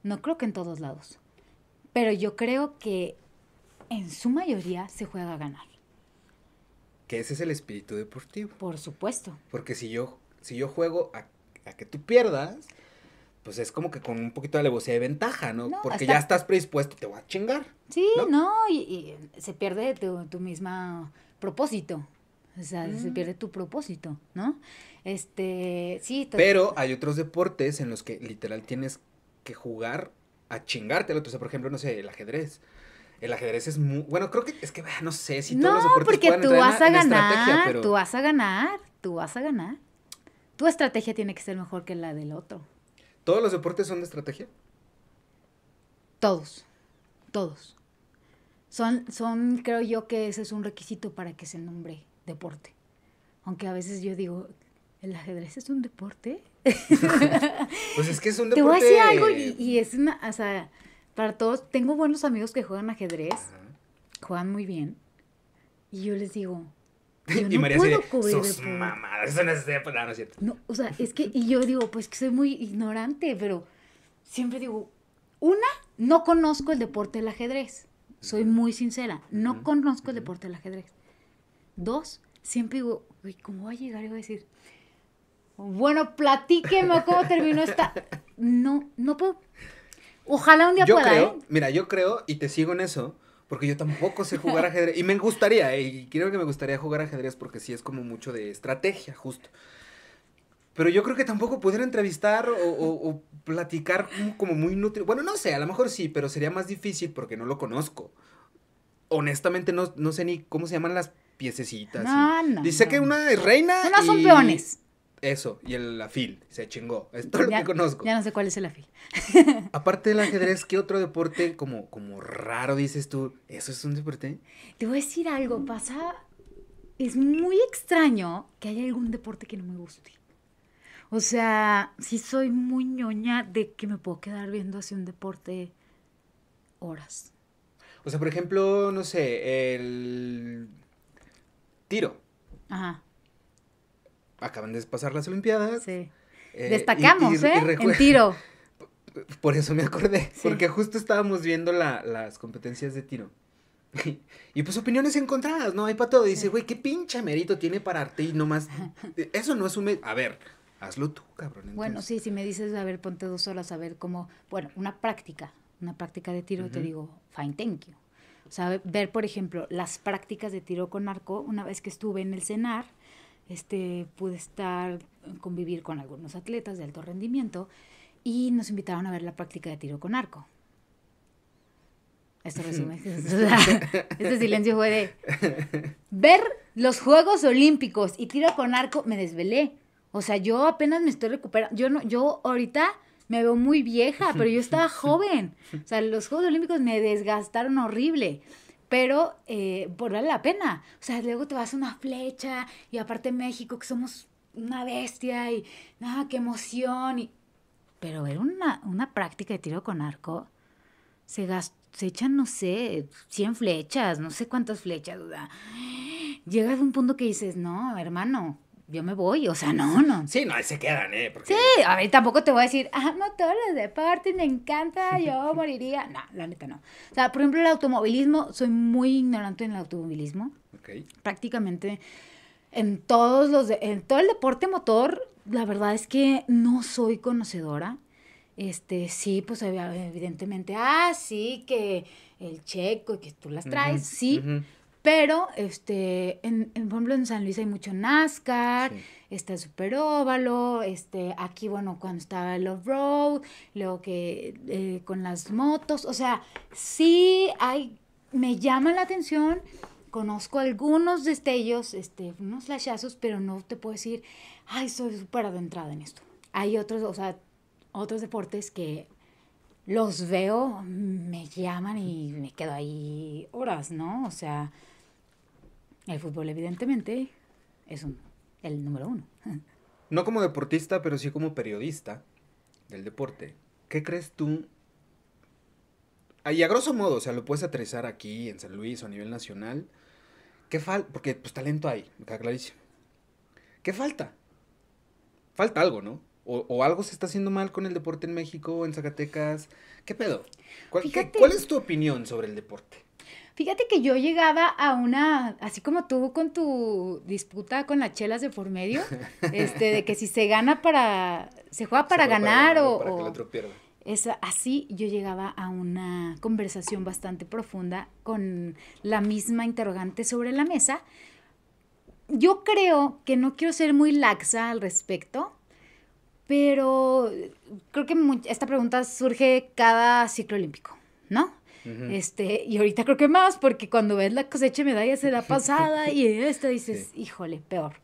No creo que en todos lados. Pero yo creo que en su mayoría se juega a ganar. Que ese es el espíritu deportivo. Por supuesto. Porque si yo, si yo juego a, que tú pierdas, pues es como que con un poquito de alevosía de ventaja, ¿no? Porque ya estás predispuesto, te voy a chingar. Sí, no, y, se pierde tu, misma propósito. O sea, se mm. pierde tu propósito, ¿no? Este, sí. Pero hay otros deportes en los que literal tienes que jugar a chingarte O sea, por ejemplo, no sé, el ajedrez el ajedrez es muy. Bueno, creo que es que ah, no sé si todos los porque tú vas a ganar, tú vas a ganar, tú vas a ganar. Tu estrategia tiene que ser mejor que la del otro. ¿Todos los deportes son de estrategia? Todos, todos. Son, son, creo yo que ese es un requisito para que se nombre deporte. Aunque a veces yo digo, ¿el ajedrez es un deporte? pues es que es un deporte. Te voy a decir algo y, es una, para todos, tengo buenos amigos que juegan ajedrez, juegan muy bien, y yo les digo, yo y no puedo cubrir mamadas, eso no es de pues, no, no es cierto. No, o sea, es que, y yo digo, pues que soy muy ignorante, pero siempre digo, una, no conozco el deporte del ajedrez, soy muy sincera, no conozco el deporte del ajedrez. Dos, siempre digo, uy, ¿cómo va a llegar? Y voy a decir, bueno, platíqueme cómo terminó esta... No, no puedo. Ojalá un día yo pueda, creo, ¿eh? Mira, yo creo, y te sigo en eso, porque yo tampoco sé jugar ajedrez. Y me gustaría, y creo que me gustaría jugar ajedrez porque sí es como mucho de estrategia, justo. Pero yo creo que tampoco pudiera entrevistar o, platicar como, muy nutrido. Bueno, no sé, a lo mejor sí, pero sería más difícil porque no lo conozco. Honestamente, no, sé ni cómo se llaman las piececitas. Dice que una es reina. son peones. Eso, y el afil, se chingó. Es todo lo que conozco. Ya no sé cuál es el afil. Aparte del ajedrez, ¿qué otro deporte como, como raro dices tú? ¿Eso es un deporte? Te voy a decir algo, pasa. Es muy extraño que haya algún deporte que no me guste. O sea, sí soy muy ñoña de que me puedo quedar viendo así un deporte horas. O sea, por ejemplo, no sé, el tiro. Ajá acaban de pasar las Olimpiadas. Sí. Eh, Destacamos, ¿eh? en tiro. Por eso me acordé, porque justo estábamos viendo las competencias de tiro. Y pues opiniones encontradas, ¿no? Hay para todo. Dice, güey, qué pinche mérito tiene para arte y nomás. Eh, eso no es un. A ver, hazlo tú, cabrón. Bueno, sí, si me dices, a ver, ponte dos horas a ver cómo. Bueno, una práctica, una práctica de tiro, te digo, fine, thank you. O sea, ver, por ejemplo, las prácticas de tiro con arco, una vez que estuve en el CENAR, este, pude estar, eh, convivir con algunos atletas de alto rendimiento y nos invitaron a ver la práctica de tiro con arco. Esto resume. este silencio fue de ver los Juegos Olímpicos y tiro con arco, me desvelé. O sea, yo apenas me estoy recuperando. Yo no, yo ahorita me veo muy vieja, pero yo estaba joven. O sea, los Juegos Olímpicos me desgastaron horrible pero eh, por pues, vale la pena. O sea, luego te vas a una flecha y aparte México que somos una bestia y nada, qué emoción. Y... Pero era una, práctica de tiro con arco. Se, echan, no sé, 100 flechas, no sé cuántas flechas. duda llegas a un punto que dices, no, hermano, yo me voy, o sea, no, no. Sí, no, se quedan, ¿eh? Sí, a mí tampoco te voy a decir, amo todos los deportes, me encanta, yo moriría. No, la neta no. O sea, por ejemplo, el automovilismo, soy muy ignorante en el automovilismo. Ok. Prácticamente en todos los, en todo el deporte motor, la verdad es que no soy conocedora. Este, sí, pues evidentemente, ah, sí, que el checo, que tú las traes, sí. Pero, este, en, en, por ejemplo, en San Luis hay mucho NASCAR, está el superóvalo, este, aquí, bueno, cuando estaba el off-road, luego que eh, con las motos, o sea, sí hay, me llama la atención, conozco algunos destellos, este, unos lachazos, pero no te puedo decir, ay, soy súper adentrada en esto. Hay otros, o sea, otros deportes que los veo, me llaman y me quedo ahí horas, ¿no? O sea, el fútbol, evidentemente, es el número uno. No como deportista, pero sí como periodista del deporte. ¿Qué crees tú? Y a grosso modo, o sea, lo puedes aterrizar aquí, en San Luis o a nivel nacional. ¿Qué falta? Porque pues talento hay, me queda clarísimo. ¿Qué falta? Falta algo, ¿no? O, algo se está haciendo mal con el deporte en México, en Zacatecas. ¿Qué pedo? ¿Cuál, es tu opinión sobre el deporte? Fíjate que yo llegaba a una, así como tú con tu disputa con las chelas de por medio, este, de que si se gana para, se juega para ganar o... Para que el otro pierda. así yo llegaba a una conversación bastante profunda con la misma interrogante sobre la mesa. Yo creo que no quiero ser muy laxa al respecto, pero creo que esta pregunta surge cada ciclo olímpico, ¿no? este, y ahorita creo que más, porque cuando ves la cosecha de medallas se da pasada y esta dices, híjole, peor.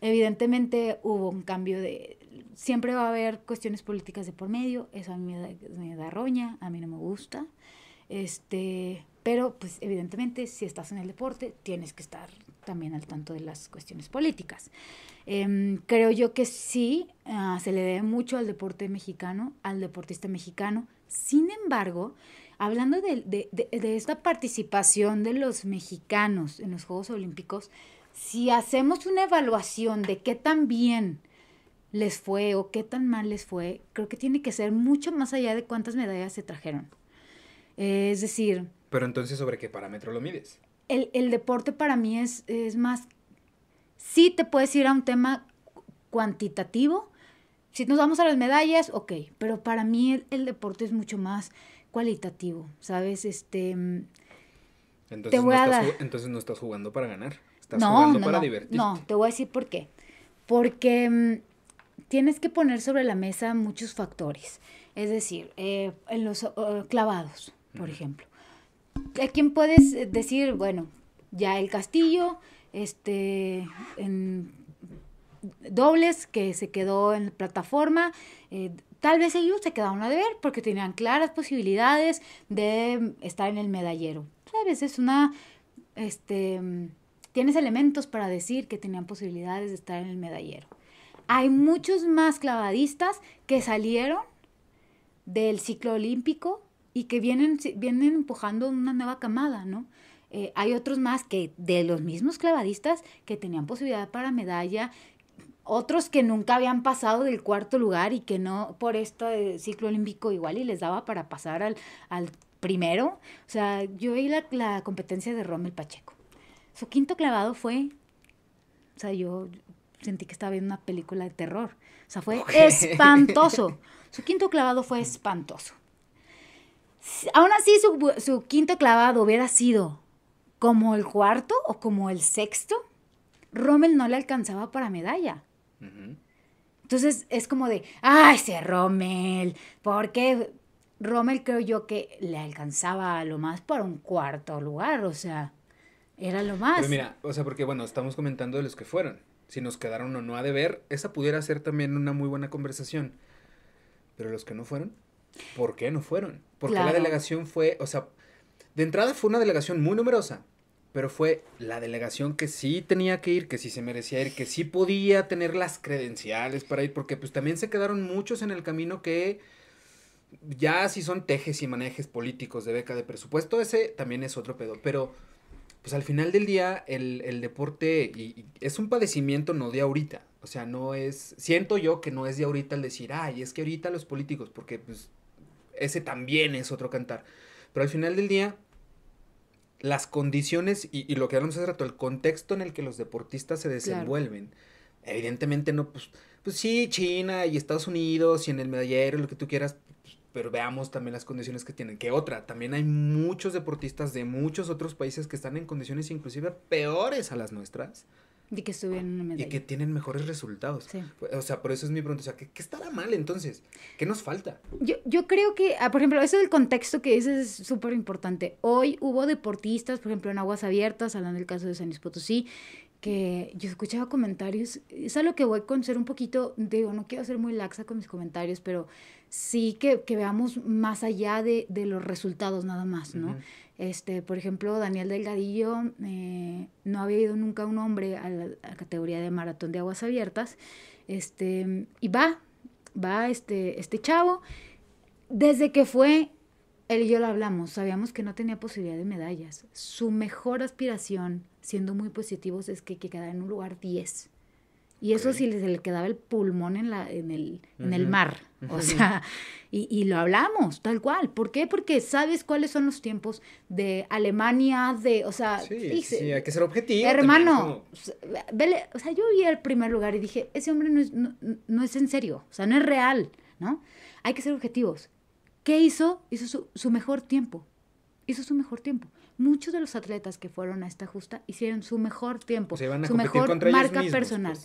Evidentemente hubo un cambio de... Siempre va a haber cuestiones políticas de por medio, eso a mí me da, roña, a mí no me gusta. Este, pero pues evidentemente si estás en el deporte tienes que estar también al tanto de las cuestiones políticas. Em, creo yo que sí, ah, se le debe mucho al deporte mexicano, al deportista mexicano. Sin embargo, Hablando de, esta participación de los mexicanos en los Juegos Olímpicos, si hacemos una evaluación de qué tan bien les fue o qué tan mal les fue, creo que tiene que ser mucho más allá de cuántas medallas se trajeron. es decir... Pero entonces, ¿sobre qué parámetro lo mides? El, deporte para mí es, más... Sí te puedes ir a un tema cuantitativo, si nos vamos a las medallas, ok, pero para mí el, el, deporte es mucho más cualitativo, ¿sabes? Este... Mm, entonces, no a estás, entonces no estás jugando para ganar, estás no, jugando para divertirte. No, te voy a decir por qué. Porque mm, tienes que poner sobre la mesa muchos factores. Es decir, eh, en los eh, clavados, por ejemplo. ¿A quién puedes decir, bueno, ya el castillo, este, en dobles que se quedó en plataforma, eh, Tal vez ellos se quedaron a deber porque tenían claras posibilidades de estar en el medallero. vez es una, este, tienes elementos para decir que tenían posibilidades de estar en el medallero. Hay muchos más clavadistas que salieron del ciclo olímpico y que vienen, vienen empujando una nueva camada, ¿no? Eh, hay otros más que de los mismos clavadistas que tenían posibilidad para medalla, otros que nunca habían pasado del cuarto lugar y que no por este ciclo olímpico igual y les daba para pasar al, primero. O sea, yo vi la, competencia de Rommel Pacheco. Su quinto clavado fue, o sea, yo sentí que estaba viendo una película de terror. O sea, fue espantoso. Su quinto clavado fue espantoso. Aún así, su, su quinto clavado hubiera sido como el cuarto o como el sexto, Rommel no le alcanzaba para medalla. Entonces es como de, ay, ese Rommel, porque Rommel creo yo que le alcanzaba lo más para un cuarto lugar, o sea, era lo más. Pero mira, o sea, porque bueno, estamos comentando de los que fueron, si nos quedaron o no a deber, esa pudiera ser también una muy buena conversación. Pero los que no fueron, ¿por qué no fueron? Porque la delegación fue, o sea, de entrada fue una delegación muy numerosa, pero fue la delegación que sí tenía que ir, que sí se merecía ir, que sí podía tener las credenciales para ir, porque pues también se quedaron muchos en el camino que ya si son tejes y manejes políticos de beca de presupuesto, ese también es otro pedo, pero pues al final del día el, deporte es un padecimiento no de ahorita, o sea, no es, siento yo que no es de ahorita el decir, ay, es que ahorita los políticos, porque pues ese también es otro cantar, pero al final del día las condiciones y, lo que hablamos hace rato, el contexto en el que los deportistas se desenvuelven. Evidentemente no, pues, pues sí, China y Estados Unidos y en el medallero, lo que tú quieras, pues, pero veamos también las condiciones que tienen. Que otra, también hay muchos deportistas de muchos otros países que están en condiciones inclusive peores a las nuestras y que estuvieron una medalla. Y que tienen mejores resultados. Sí. Pues, o sea, por eso es mi pregunta. O sea, ¿qué, qué mal entonces? ¿Qué nos falta? Yo, creo que, ah, por ejemplo, eso del contexto que dices es súper importante. Hoy hubo deportistas, por ejemplo, en aguas abiertas, hablando del caso de San Luis que yo escuchaba comentarios, es algo que voy a ser un poquito, digo, no quiero ser muy laxa con mis comentarios, pero sí que, que veamos más allá de, los resultados nada más, ¿no? Este, por ejemplo, Daniel Delgadillo eh, no había ido nunca un hombre a la, categoría de maratón de aguas abiertas. Este, y va, va este, este chavo. Desde que fue, él y yo lo hablamos, sabíamos que no tenía posibilidad de medallas. Su mejor aspiración, siendo muy positivos, es que, que quedara en un lugar 10 y eso sí se le quedaba el pulmón en, la, en, el, en el mar. O sea, y, lo hablamos, tal cual. ¿Por qué? Porque sabes cuáles son los tiempos de Alemania, de, o sea... Sí, sí hay que ser objetivo. Hermano, vele, o sea, yo vi el primer lugar y dije, ese hombre no es, es en serio, o sea, no es real, ¿no? Hay que ser objetivos. ¿Qué hizo? Hizo su, su mejor tiempo. Hizo su mejor tiempo muchos de los atletas que fueron a esta justa hicieron su mejor tiempo, van su mejor marca pues. personal.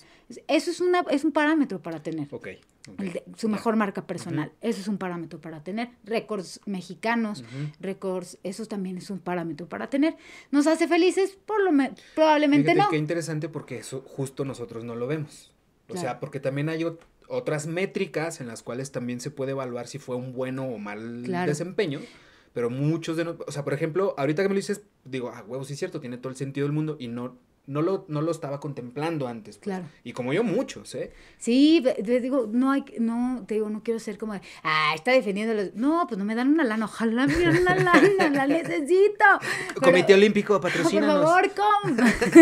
Eso es, una, es un parámetro para tener. Ok, su mejor marca personal. Eso es un parámetro para tener. Récords mexicanos, récords, eso también es un parámetro para tener. ¿Nos hace felices? Por lo probablemente Fíjate, no. Qué interesante porque eso justo nosotros no lo vemos. O sea, porque también hay otras métricas en las cuales también se puede evaluar si fue un bueno o mal desempeño pero muchos de nosotros, o sea, por ejemplo, ahorita que me lo dices, digo, ah, huevo, sí es cierto, tiene todo el sentido del mundo y no, no lo, no lo estaba contemplando antes. Pues. Claro. Y como yo muchos, ¿eh? Sí, te digo, no hay, no, te digo, no quiero ser como, ah, está defendiendo No, pues no me dan una lana, ojalá me dan una lana, la necesito. Comité Olímpico, patrocínanos. Por favor, con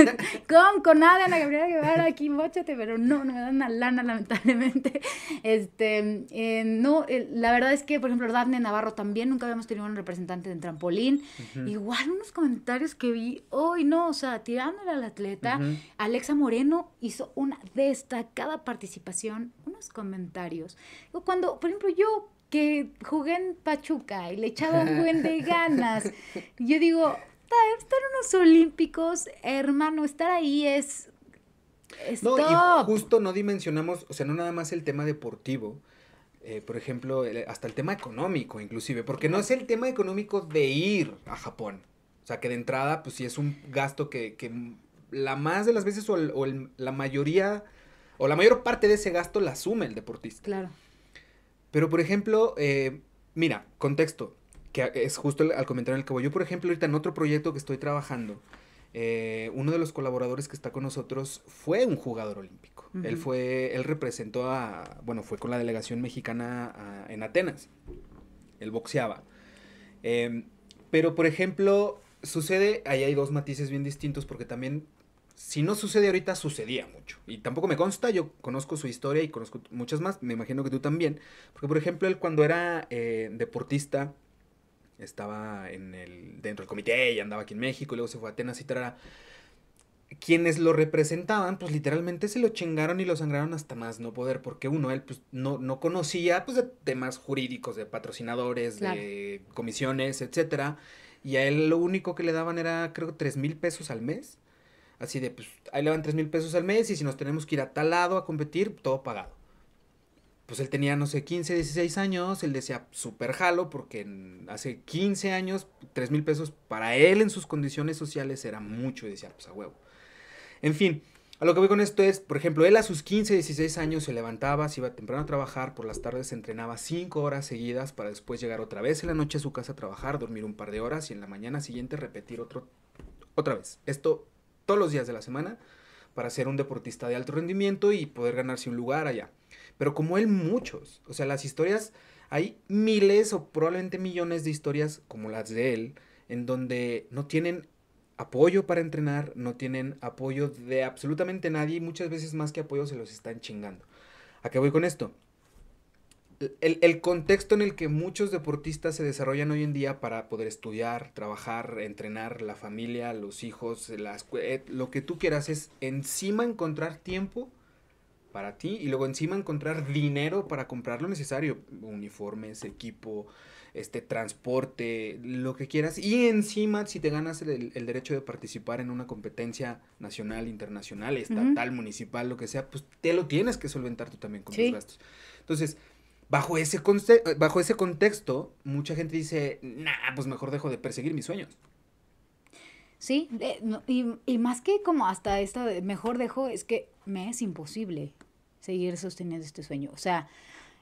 con con nada, Ana Gabriela Guevara, aquí, mochate, pero no, no me dan una lana, lamentablemente. Este, eh, no, eh, la verdad es que, por ejemplo, Daphne Navarro también, nunca habíamos tenido un representante en trampolín. Igual unos comentarios que vi hoy, no, o sea, tirándole a la atleta, Alexa Moreno hizo una destacada participación, unos comentarios. Cuando, por ejemplo, yo que jugué en Pachuca y le echaba un buen de ganas, yo digo, estar en unos olímpicos, hermano, estar ahí es... No, justo no dimensionamos, o sea, no nada más el tema deportivo, eh, por ejemplo, hasta el tema económico, inclusive, porque no es el tema económico de ir a Japón. O sea, que de entrada, pues sí es un gasto que la más de las veces o, la mayoría o la mayor parte de ese gasto la asume el deportista. Claro. Pero, por ejemplo, eh, mira, contexto, que es justo al comentar en el voy Yo, por ejemplo, ahorita en otro proyecto que estoy trabajando, eh, uno de los colaboradores que está con nosotros fue un jugador olímpico. Él fue, él representó a, bueno, fue con la delegación mexicana en Atenas. Él boxeaba. Em, pero, por ejemplo, sucede, ahí hay dos matices bien distintos porque también si no sucede ahorita, sucedía mucho. Y tampoco me consta, yo conozco su historia y conozco muchas más, me imagino que tú también. Porque, por ejemplo, él cuando era eh, deportista, estaba en el, dentro del comité y andaba aquí en México, luego se fue a Atenas y tal. Quienes lo representaban, pues literalmente se lo chingaron y lo sangraron hasta más no poder, porque uno, él pues, no, conocía pues, de temas jurídicos, de patrocinadores, de comisiones, etcétera. Y a él lo único que le daban era, creo, tres mil pesos al mes Así de, pues ahí le van 3 mil pesos al mes y si nos tenemos que ir a tal lado a competir, todo pagado. Pues él tenía, no sé, 15, 16 años, él decía, súper jalo, porque hace 15 años 3 mil pesos para él en sus condiciones sociales era mucho y decía, pues a huevo. En fin, a lo que voy con esto es, por ejemplo, él a sus 15, 16 años se levantaba, se iba temprano a trabajar, por las tardes se entrenaba 5 horas seguidas para después llegar otra vez en la noche a su casa a trabajar, dormir un par de horas y en la mañana siguiente repetir otro, otra vez. Esto todos los días de la semana para ser un deportista de alto rendimiento y poder ganarse un lugar allá. Pero como él, muchos. O sea, las historias, hay miles o probablemente millones de historias como las de él, en donde no tienen apoyo para entrenar, no tienen apoyo de absolutamente nadie y muchas veces más que apoyo se los están chingando. ¿A qué voy con esto? el, contexto en el que muchos deportistas se desarrollan hoy en día para poder estudiar, trabajar, entrenar, la familia, los hijos, eh, lo que tú quieras es encima encontrar tiempo para ti y luego encima encontrar dinero para comprar lo necesario, uniformes, equipo, este transporte, lo que quieras y encima si te ganas el, derecho de participar en una competencia nacional, internacional, estatal, municipal, lo que sea, pues te lo tienes que solventar tú también con tus gastos. Entonces, Bajo ese, bajo ese contexto, mucha gente dice, nah, pues mejor dejo de perseguir mis sueños. Sí, y, más que como hasta esto de mejor dejo, es que me es imposible seguir sosteniendo este sueño. O sea,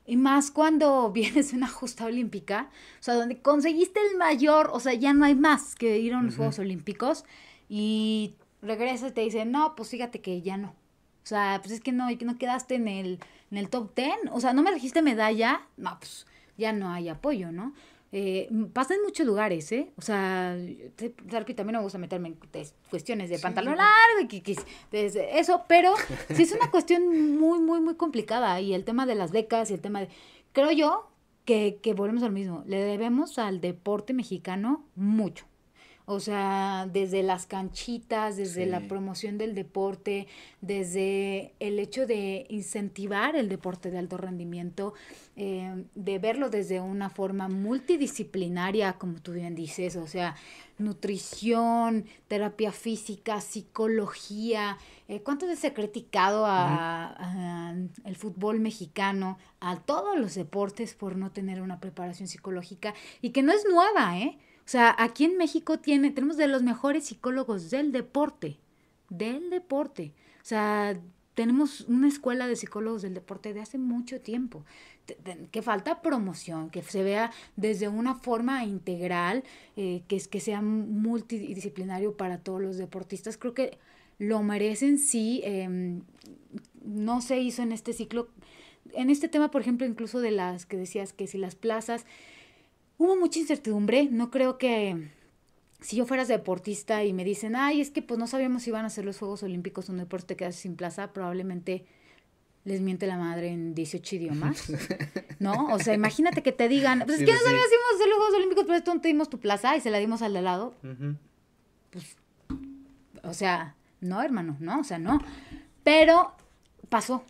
y más cuando vienes a una justa olímpica, o sea, donde conseguiste el mayor, o sea, ya no hay más que ir a los Juegos Olímpicos y regresas y te dicen, no, pues fíjate que ya no. O sea, pues es que no, no quedaste en el, en el top ten, O sea, no me dijiste medalla. No, pues ya no hay apoyo, ¿no? Eh, pasa en muchos lugares, ¿eh? O sea, te, repito, no me gusta meterme en cuestiones de pantalón largo y que, eso, pero sí es una cuestión muy, muy, muy complicada. Y el tema de las becas y el tema de. Creo yo que, que volvemos al mismo. Le debemos al deporte mexicano mucho. O sea, desde las canchitas, desde la promoción del deporte, desde el hecho de incentivar el deporte de alto rendimiento, eh, de verlo desde una forma multidisciplinaria, como tú bien dices, o sea, nutrición, terapia física, psicología. Eh, ¿Cuánto se ha criticado al a, el fútbol mexicano, a todos los deportes por no tener una preparación psicológica? Y que no es nueva, ¿eh? O sea, aquí en México tiene, tenemos de los mejores psicólogos del deporte, del deporte. O sea, tenemos una escuela de psicólogos del deporte de hace mucho tiempo, que falta promoción, que se vea desde una forma integral, eh, que, que sea multidisciplinario para todos los deportistas. Creo que lo merecen, sí, em, no se hizo en este ciclo. En este tema, por ejemplo, incluso de las que decías que si las plazas hubo mucha incertidumbre, no creo que si yo fueras deportista y me dicen, ay, es que pues no sabíamos si iban a ser los Juegos Olímpicos o no, y te quedas sin plaza, probablemente les miente la madre en 18 idiomas, ¿no? O sea, imagínate que te digan, pues es que no sabíamos si íbamos a hacer los Juegos Olímpicos, pero esto no te dimos tu plaza y se la dimos al de lado. Pues, o sea, no, hermano, no, o sea, no. Pero pasó,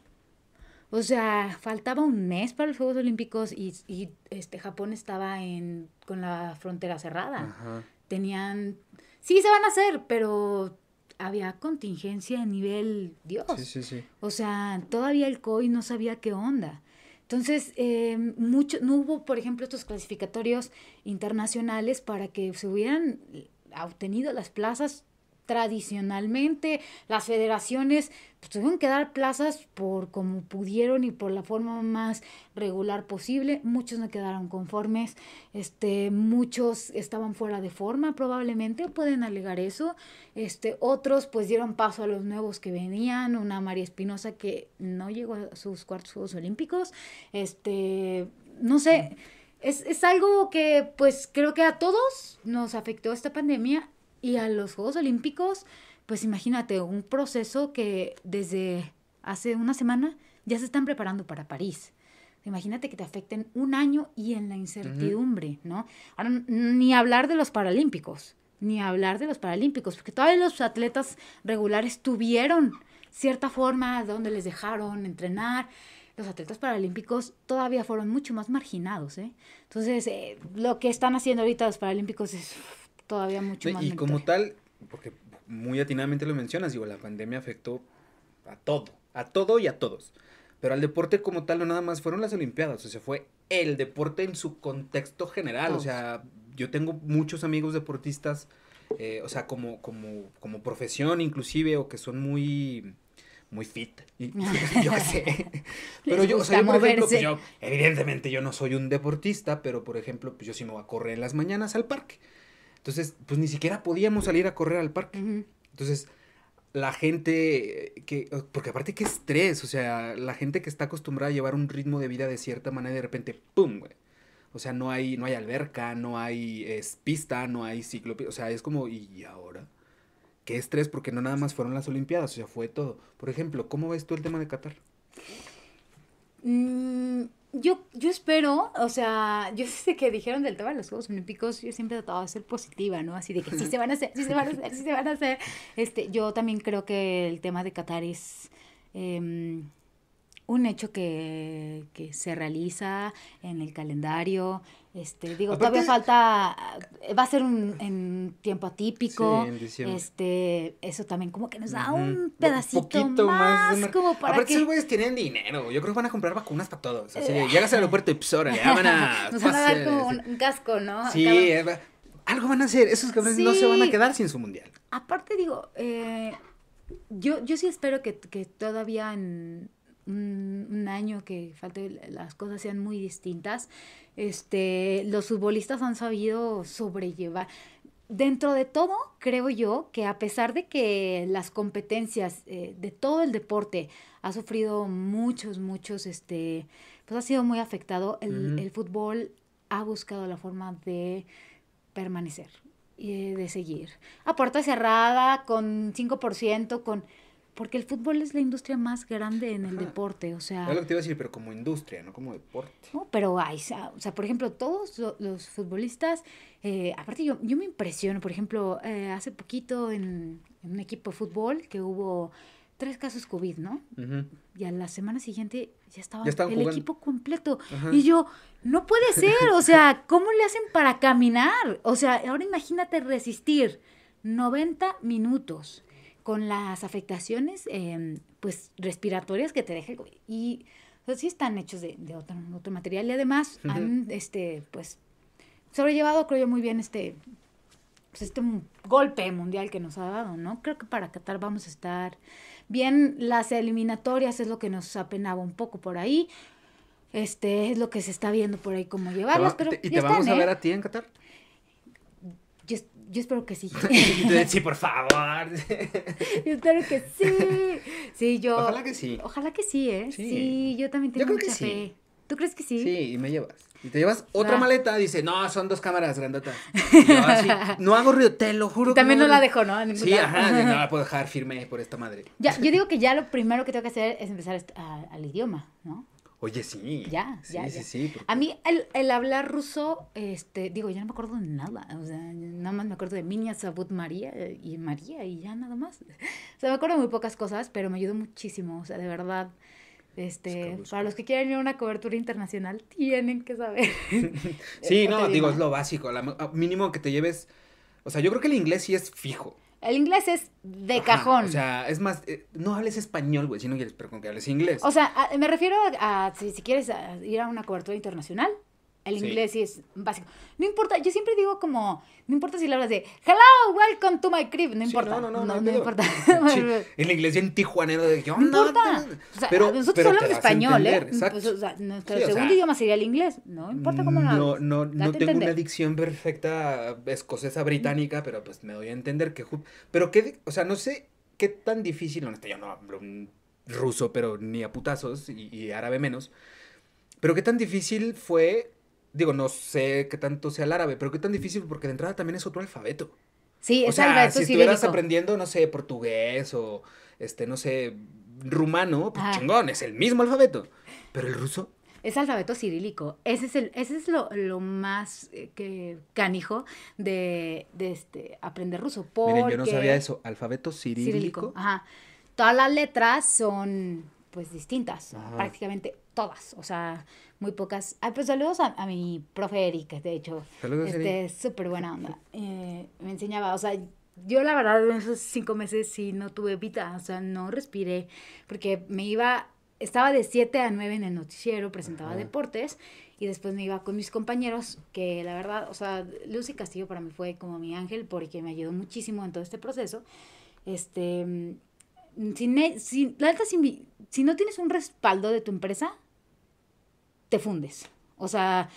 o sea, faltaba un mes para los Juegos Olímpicos y, este, Japón estaba en, con la frontera cerrada. Tenían, sí se van a hacer, pero había contingencia a nivel Dios. Sí, sí, sí. O sea, todavía el COI no sabía qué onda. Entonces, em, mucho, no hubo, por ejemplo, estos clasificatorios internacionales para que se hubieran eh, obtenido las plazas tradicionalmente las federaciones pues, tuvieron que dar plazas por como pudieron y por la forma más regular posible. Muchos no quedaron conformes, este, muchos estaban fuera de forma probablemente, pueden alegar eso. Este, otros pues dieron paso a los nuevos que venían, una María Espinosa que no llegó a sus cuartos Juegos Olímpicos, este, no sé. Es, es algo que pues creo que a todos nos afectó esta pandemia y a los Juegos Olímpicos, pues imagínate, un proceso que desde hace una semana ya se están preparando para París. Imagínate que te afecten un año y en la incertidumbre, ¿no? Ahora, ni hablar de los Paralímpicos, ni hablar de los Paralímpicos, porque todavía los atletas regulares tuvieron cierta forma de donde les dejaron entrenar. Los atletas paralímpicos todavía fueron mucho más marginados, ¿eh? Entonces, eh, lo que están haciendo ahorita los paralímpicos es todavía mucho más. Y como tal, porque muy atinadamente lo mencionas, digo, la pandemia afectó a todo, a todo y a todos. Pero al deporte como tal no nada más fueron las Olimpiadas, o sea, fue el deporte en su contexto general. O sea, yo tengo muchos amigos deportistas, eh, o sea, como, como, como profesión inclusive, o que son muy muy fit. yo qué sé. Pero yo, o sea, por ejemplo, pues, evidentemente yo no soy un deportista, pero por ejemplo, pues yo sí me voy a correr en las mañanas al parque. Entonces, pues ni siquiera podíamos salir a correr al parque. Entonces, la gente eh, que, porque aparte que estrés, o sea, la gente que está acostumbrada a llevar un ritmo de vida de cierta manera de repente, ¡pum! Güey. O sea, no hay, no hay alberca, no hay pista, no hay ciclo, o sea, es como, ¿y ahora? ¿Qué estrés? Porque no nada más fueron las Olimpiadas, o sea, fue todo. Por ejemplo, ¿cómo ves tú el tema de Qatar? Mmm yo, yo espero, o sea, yo sé que dijeron del tema de los Juegos Olímpicos, yo siempre he tratado de ser positiva, ¿no? Así de que sí se van a hacer, sí se van a hacer, sí se van a hacer. Este, yo también creo que el tema de Qatar es em, un hecho que, que se realiza en el calendario, este, digo, todavía falta, va a ser un en tiempo atípico. Sí, Este, eso también como que nos da un pedacito un más, más, como para Aparte que... esos güeyes tienen dinero, yo creo que van a comprar vacunas para todos. Así eh, llegas al aeropuerto y psora, pues, ya van a... nos van a dar como un, casco, ¿no? Sí, algo van a hacer, esos cabrones no se van a quedar sin su mundial. Aparte digo, eh, yo, yo sí espero que, que todavía en un, año que falte, las cosas sean muy distintas, este, los futbolistas han sabido sobrellevar. Dentro de todo, creo yo que a pesar de que las competencias eh, de todo el deporte ha sufrido muchos, muchos, este, pues ha sido muy afectado, el, el fútbol ha buscado la forma de permanecer y de seguir. A puerta cerrada, con 5%, con porque el fútbol es la industria más grande en el deporte, o sea... Es lo que te iba a decir, pero como industria, no como deporte. No, pero hay, o sea, por ejemplo, todos los futbolistas, eh, aparte yo, me impresiono, por ejemplo, eh, hace poquito en, un equipo de fútbol que hubo tres casos COVID, ¿no? Y a la semana siguiente ya estaba el equipo completo. Y yo, no puede ser, o sea, ¿cómo le hacen para caminar? O sea, ahora imagínate resistir 90 minutos con las afectaciones em, pues respiratorias que te deja Y sí están hechos de, otro, otro, material y además han este pues sobrellevado creo yo muy bien este pues este golpe mundial que nos ha dado, ¿no? Creo que para Qatar vamos a estar bien. Las eliminatorias es lo que nos apenaba un poco por ahí. Este es lo que se está viendo por ahí cómo llevarlos pero, ¿y te vamos a ver ¿eh? a ti en Qatar? Yo espero que sí. sí, por favor. yo espero que sí. Sí, yo. Ojalá que sí. Ojalá que sí, ¿eh? Sí, yo también tengo creo que ¿Tú crees que sí? Sí, y me llevas. Y te llevas otra maleta, dice, no, son dos cámaras grandota. Ah, no hago ruido, lo juro. Y también no, la dejo, ¿no? Sí, ajá, no la puedo dejar firme por esta madre. Ya, yo digo que ya lo primero que tengo que hacer es empezar al idioma, ¿no? Oye, sí. Ya, ya. Sí, sí, A mí el, el, hablar ruso, este, digo, ya no me acuerdo de nada. O sea, nada más me acuerdo de Minia Sabut María eh, y María y ya nada más. O sea, me acuerdo de muy pocas cosas, pero me ayudó muchísimo. O sea, de verdad. Este, para los que quieren ir a una cobertura internacional, tienen que saber. sí, no, digo, es lo básico. mínimo que te lleves. O sea, yo creo que el inglés sí es fijo. El inglés es de cajón. O sea, es más, eh, no hables español, güey, si no quieres, pero con que hables inglés. O sea, me refiero a, si, quieres ir a una cobertura internacional, el inglés sí. es básico. No importa, yo siempre digo como, no importa si le hablas de hello, welcome to my crib, no importa. no, no, no, no, importa. En inglés en tijuanero de oh, No importa. O sea, nosotros hablamos español, ¿eh? Pues, o sea, nuestro segundo idioma sería el inglés, no importa cómo lo No, no, no tengo una dicción perfecta escocesa británica, pero pues me doy a entender que pero qué, o sea, no sé qué tan difícil, no, yo no hablo ruso, pero ni a putazos y árabe menos. Pero qué tan difícil fue Digo, no sé qué tanto sea el árabe, pero qué tan difícil, porque de entrada también es otro alfabeto. Sí, es o sea, alfabeto si estuvieras aprendiendo, no sé, portugués o, este, no sé, rumano, pues chingón, es el mismo alfabeto. Pero el ruso. Es alfabeto cirílico. Ese es, el, ese es lo, más eh, que canijo de, de, este, aprender ruso. Porque... Miren, yo no sabía eso. Alfabeto cirílico. Ajá. Todas las letras son pues distintas, prácticamente todas. O sea, muy pocas. Ah, pues saludos a, mi profe erika de hecho. Saludos, este, Súper buena onda. Eh, me enseñaba, o sea, yo la verdad en esos cinco meses sí no tuve vida, o sea, no respiré, porque me iba, estaba de 7 a 9 en el noticiero, presentaba deportes y después me iba con mis compañeros, que la verdad, o sea, Lucy Castillo para mí fue como mi ángel porque me ayudó muchísimo en todo este proceso. Este, mm, sin e, sin la alta, sin si no tienes un respaldo de tu empresa, te fundes. O sea...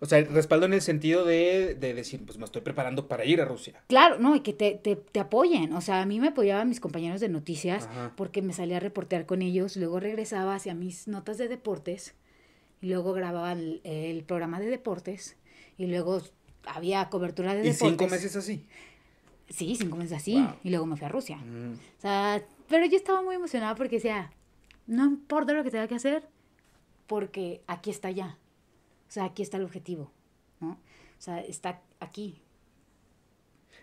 O sea, respaldo en el sentido de, decir, pues me estoy preparando para ir a Rusia. Claro, no, y que te, apoyen. O sea, a mí me apoyaban mis compañeros de noticias porque me salía a reportear con ellos, luego regresaba hacia mis notas de deportes, y luego grababa el, programa de deportes y luego había cobertura de deportes. ¿Y cinco meses así? Sí, cinco meses así. Y luego me fui a Rusia. Mm. O sea, pero yo estaba muy emocionada porque decía, no importa lo que tenga que hacer, porque aquí está ya. O sea, aquí está el objetivo, ¿no? O sea, está aquí.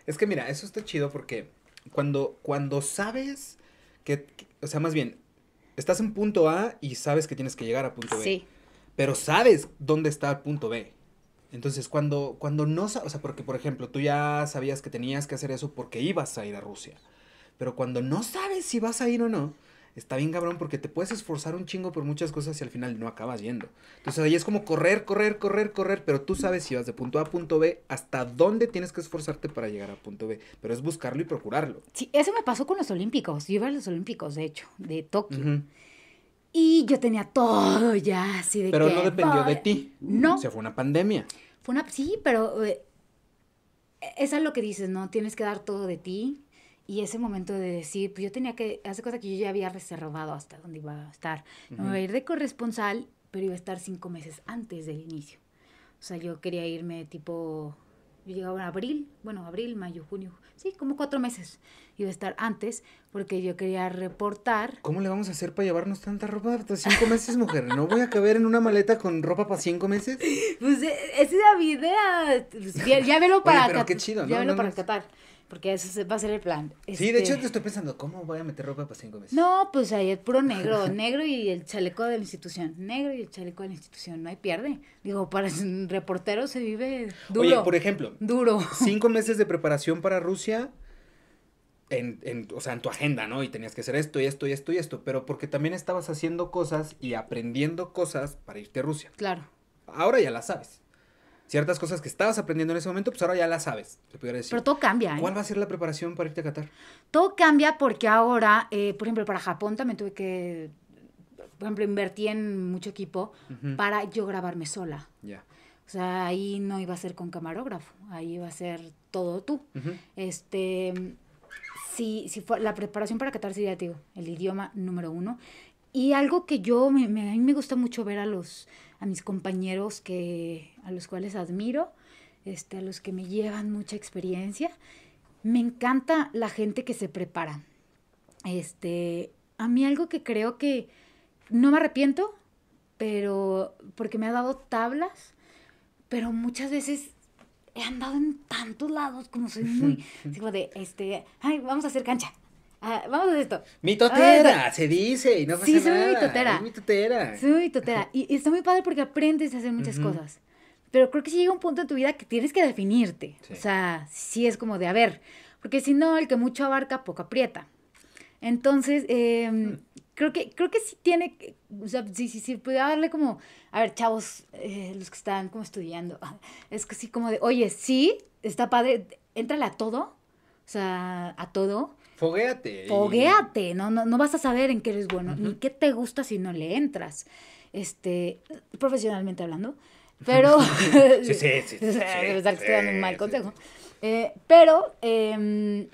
Es que mira, eso está chido porque cuando, cuando sabes que, o sea, más bien, estás en punto A y sabes que tienes que llegar a punto B. Sí. Pero sabes dónde está el punto B. Entonces, cuando, cuando no, o sea, porque por ejemplo, tú ya sabías que tenías que hacer eso porque ibas a ir a Rusia. Pero cuando no sabes si vas a ir o no, está bien cabrón porque te puedes esforzar un chingo por muchas cosas y al final no acabas yendo. Entonces ahí es como correr, correr, correr, correr, pero tú sabes si vas de punto A a punto B, hasta dónde tienes que esforzarte para llegar a punto B, pero es buscarlo y procurarlo. Sí, eso me pasó con los Olímpicos, yo iba a los Olímpicos, de hecho, de Tokio. Y yo tenía todo ya, así de Pero no dependió de ti. No. O sea, fue una pandemia. Fue una, sí, pero Esa eh, es lo que dices, ¿no? Tienes que dar todo de ti y ese momento de decir, pues yo tenía que, hace cosas que yo ya había reservado hasta dónde iba a estar. Me iba a ir de corresponsal, pero iba a estar cinco meses antes del inicio. O sea, yo quería irme tipo, yo llegaba en abril, bueno, abril, mayo, junio, sí, como cuatro meses. Iba a estar antes porque yo quería reportar. ¿Cómo le vamos a hacer para llevarnos tanta ropa cinco meses, mujer? ¿No voy a caber en una maleta con ropa para cinco meses? Pues e, esa es la idea. Pues, ya, velo para... Oye, pero qué chido, ¿no? Ya velo para Qatar porque ese va a ser el plan. Sí, de hecho te este estoy pensando, ¿cómo voy a meter ropa para cinco meses? No, pues ahí es puro negro, negro y el chaleco de la institución, negro y el chaleco de la institución, no hay pierde. Digo, para un reportero se vive duro. Oye, por ejemplo, duro. Cinco meses de preparación para Rusia, en, en, o sea, en tu agenda, ¿no? Y tenías que hacer esto y esto y esto y esto, pero porque también estabas haciendo cosas y aprendiendo cosas para irte a Rusia. Claro. Ahora ya la sabes ciertas cosas que estabas aprendiendo en ese momento, pues ahora ya las sabes, te pudiera decir. Pero todo cambia. ¿eh? ¿Cuál va a ser la preparación para irte a Qatar? Todo cambia porque ahora, eh, por ejemplo, para Japón también tuve que, por ejemplo, invertí en mucho equipo para yo grabarme sola. Ya. O sea, ahí no iba a ser con camarógrafo, ahí iba a ser todo tú. Este, sí, sí fue la preparación para Qatar sería, digo, el idioma número uno. Y algo que yo, me, a mí me gusta mucho ver a los a mis compañeros que, a los cuales admiro, este, a los que me llevan mucha experiencia. Me encanta la gente que se prepara. Este, a mí algo que creo que no me arrepiento, pero porque me ha dado tablas, pero muchas veces he andado en tantos lados, como soy muy, como de, este, ay, vamos a hacer cancha, Ah, vamos a esto. Mi totera... Ah, se dice, y no pasa sí, soy nada. mitotera. mitotera. Soy mitotera. Y, y está muy padre porque aprendes a hacer muchas cosas. Pero creo que si llega un punto en tu vida que tienes que definirte. O sea, sí es como de, a ver, porque si no, el que mucho abarca, poco aprieta. Entonces, em, mm. creo, que, creo que sí tiene, o sea, sí, sí, sí, pudiera darle como, a ver, chavos, eh, los que están como estudiando, es que sí como de, oye, sí, está padre, entrale a todo, o sea, a todo, Fogueate. Foguéate, no, no, vas a saber en qué eres bueno, ni qué te gusta si no le entras, este, profesionalmente hablando. Pero... sí, sí, sí. dando un mal consejo. Eh, pero em,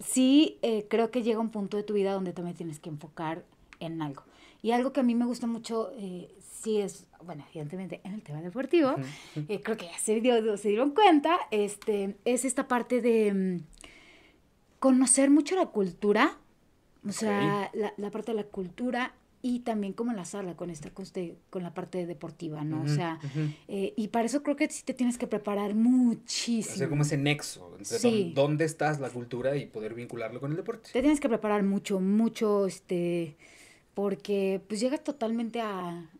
sí eh, creo que llega un punto de tu vida donde también tienes que enfocar en algo. Y algo que a mí me gusta mucho, eh, sí es, bueno, evidentemente en el tema deportivo, creo que ya se, se dieron cuenta, este, es esta parte de em, conocer mucho la cultura, o sea, la, parte de la cultura y también como enlazarla con esta con, con la parte deportiva, ¿no? o sea, eh, y para eso creo que sí te tienes que preparar muchísimo. O sea, como ese nexo entre dónde estás la cultura y poder vincularlo con el deporte. Te tienes que preparar mucho, mucho, este, porque pues llegas totalmente a,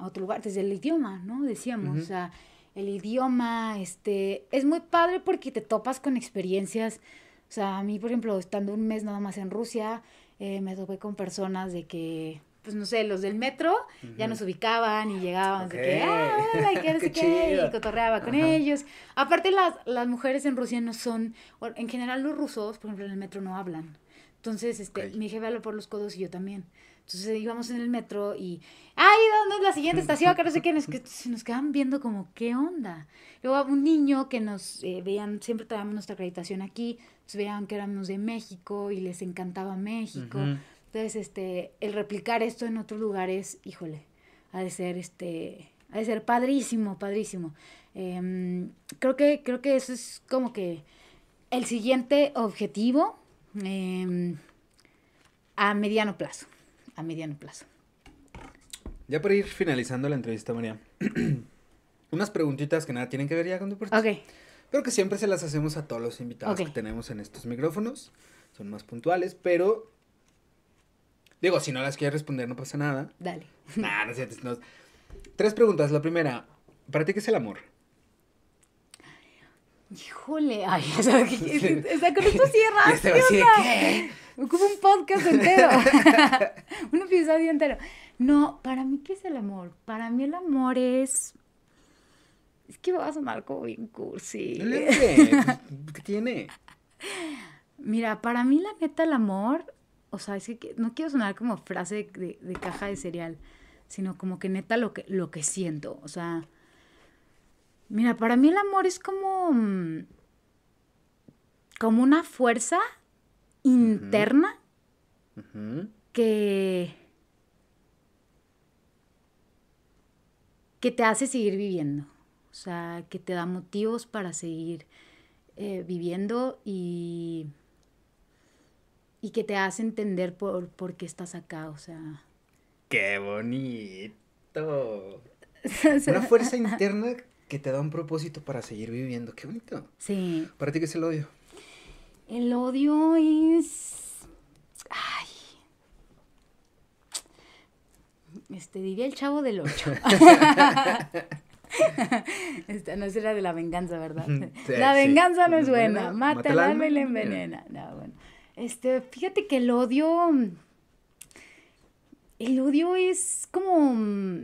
otro lugar, desde el idioma, ¿no? Decíamos, o sea, el idioma, este, es muy padre porque te topas con experiencias o sea, a mí, por ejemplo, estando un mes nada más en Rusia, eh, me topé con personas de que, pues no sé, los del metro ya nos ubicaban y llegaban, de que, ah, y cotorreaba con ellos. Aparte, las, mujeres en Rusia no son, en general los rusos, por ejemplo, en el metro no hablan. Entonces, este, okay. mi jefe por los codos y yo también. Entonces íbamos en el metro y, ay, ¿dónde es la siguiente estación? Que no sé qué, que, se nos quedaban viendo como, ¿qué onda? Luego un niño que nos eh, veían, siempre traíamos nuestra acreditación aquí, entonces veían que éramos de México y les encantaba México. Entonces, este, el replicar esto en otros lugares, híjole, ha de ser, este, ha de ser padrísimo, padrísimo. Em, creo, que, creo que eso es como que el siguiente objetivo em, a mediano plazo a mediano plazo. Ya para ir finalizando la entrevista, María, unas preguntitas que nada tienen que ver ya con deportes. Ok. Pero que siempre se las hacemos a todos los invitados que tenemos en estos micrófonos. Son más puntuales, pero. Digo, si no las quieres responder, no pasa nada. Dale. no, no, Tres preguntas. La primera, ¿para ti qué es el amor? Híjole, ay, o sea, está con esto este cierra. ¿qué? como un podcast entero. un episodio entero. No, para mí, ¿qué es el amor? Para mí el amor es... Es que va a sonar como un cursi. ¿Qué tiene? Mira, para mí la neta el amor, o sea, es que no quiero sonar como frase de, caja de cereal, sino como que neta lo que, lo que siento. O sea, mira, para mí el amor es como... Mm, como una fuerza interna que, que te hace seguir viviendo, o sea, que te da motivos para seguir eh, viviendo y, y que te hace entender por, por qué estás acá, o sea. ¡Qué bonito! Una fuerza interna que te da un propósito para seguir viviendo, qué bonito. Sí. Para ti que es el odio. El odio es... Ay. Este, diría el chavo del ocho. Esta no la de la venganza, ¿verdad? la venganza no es buena. mata, y la envenena. No, bueno. Este, fíjate que el odio. El odio es como.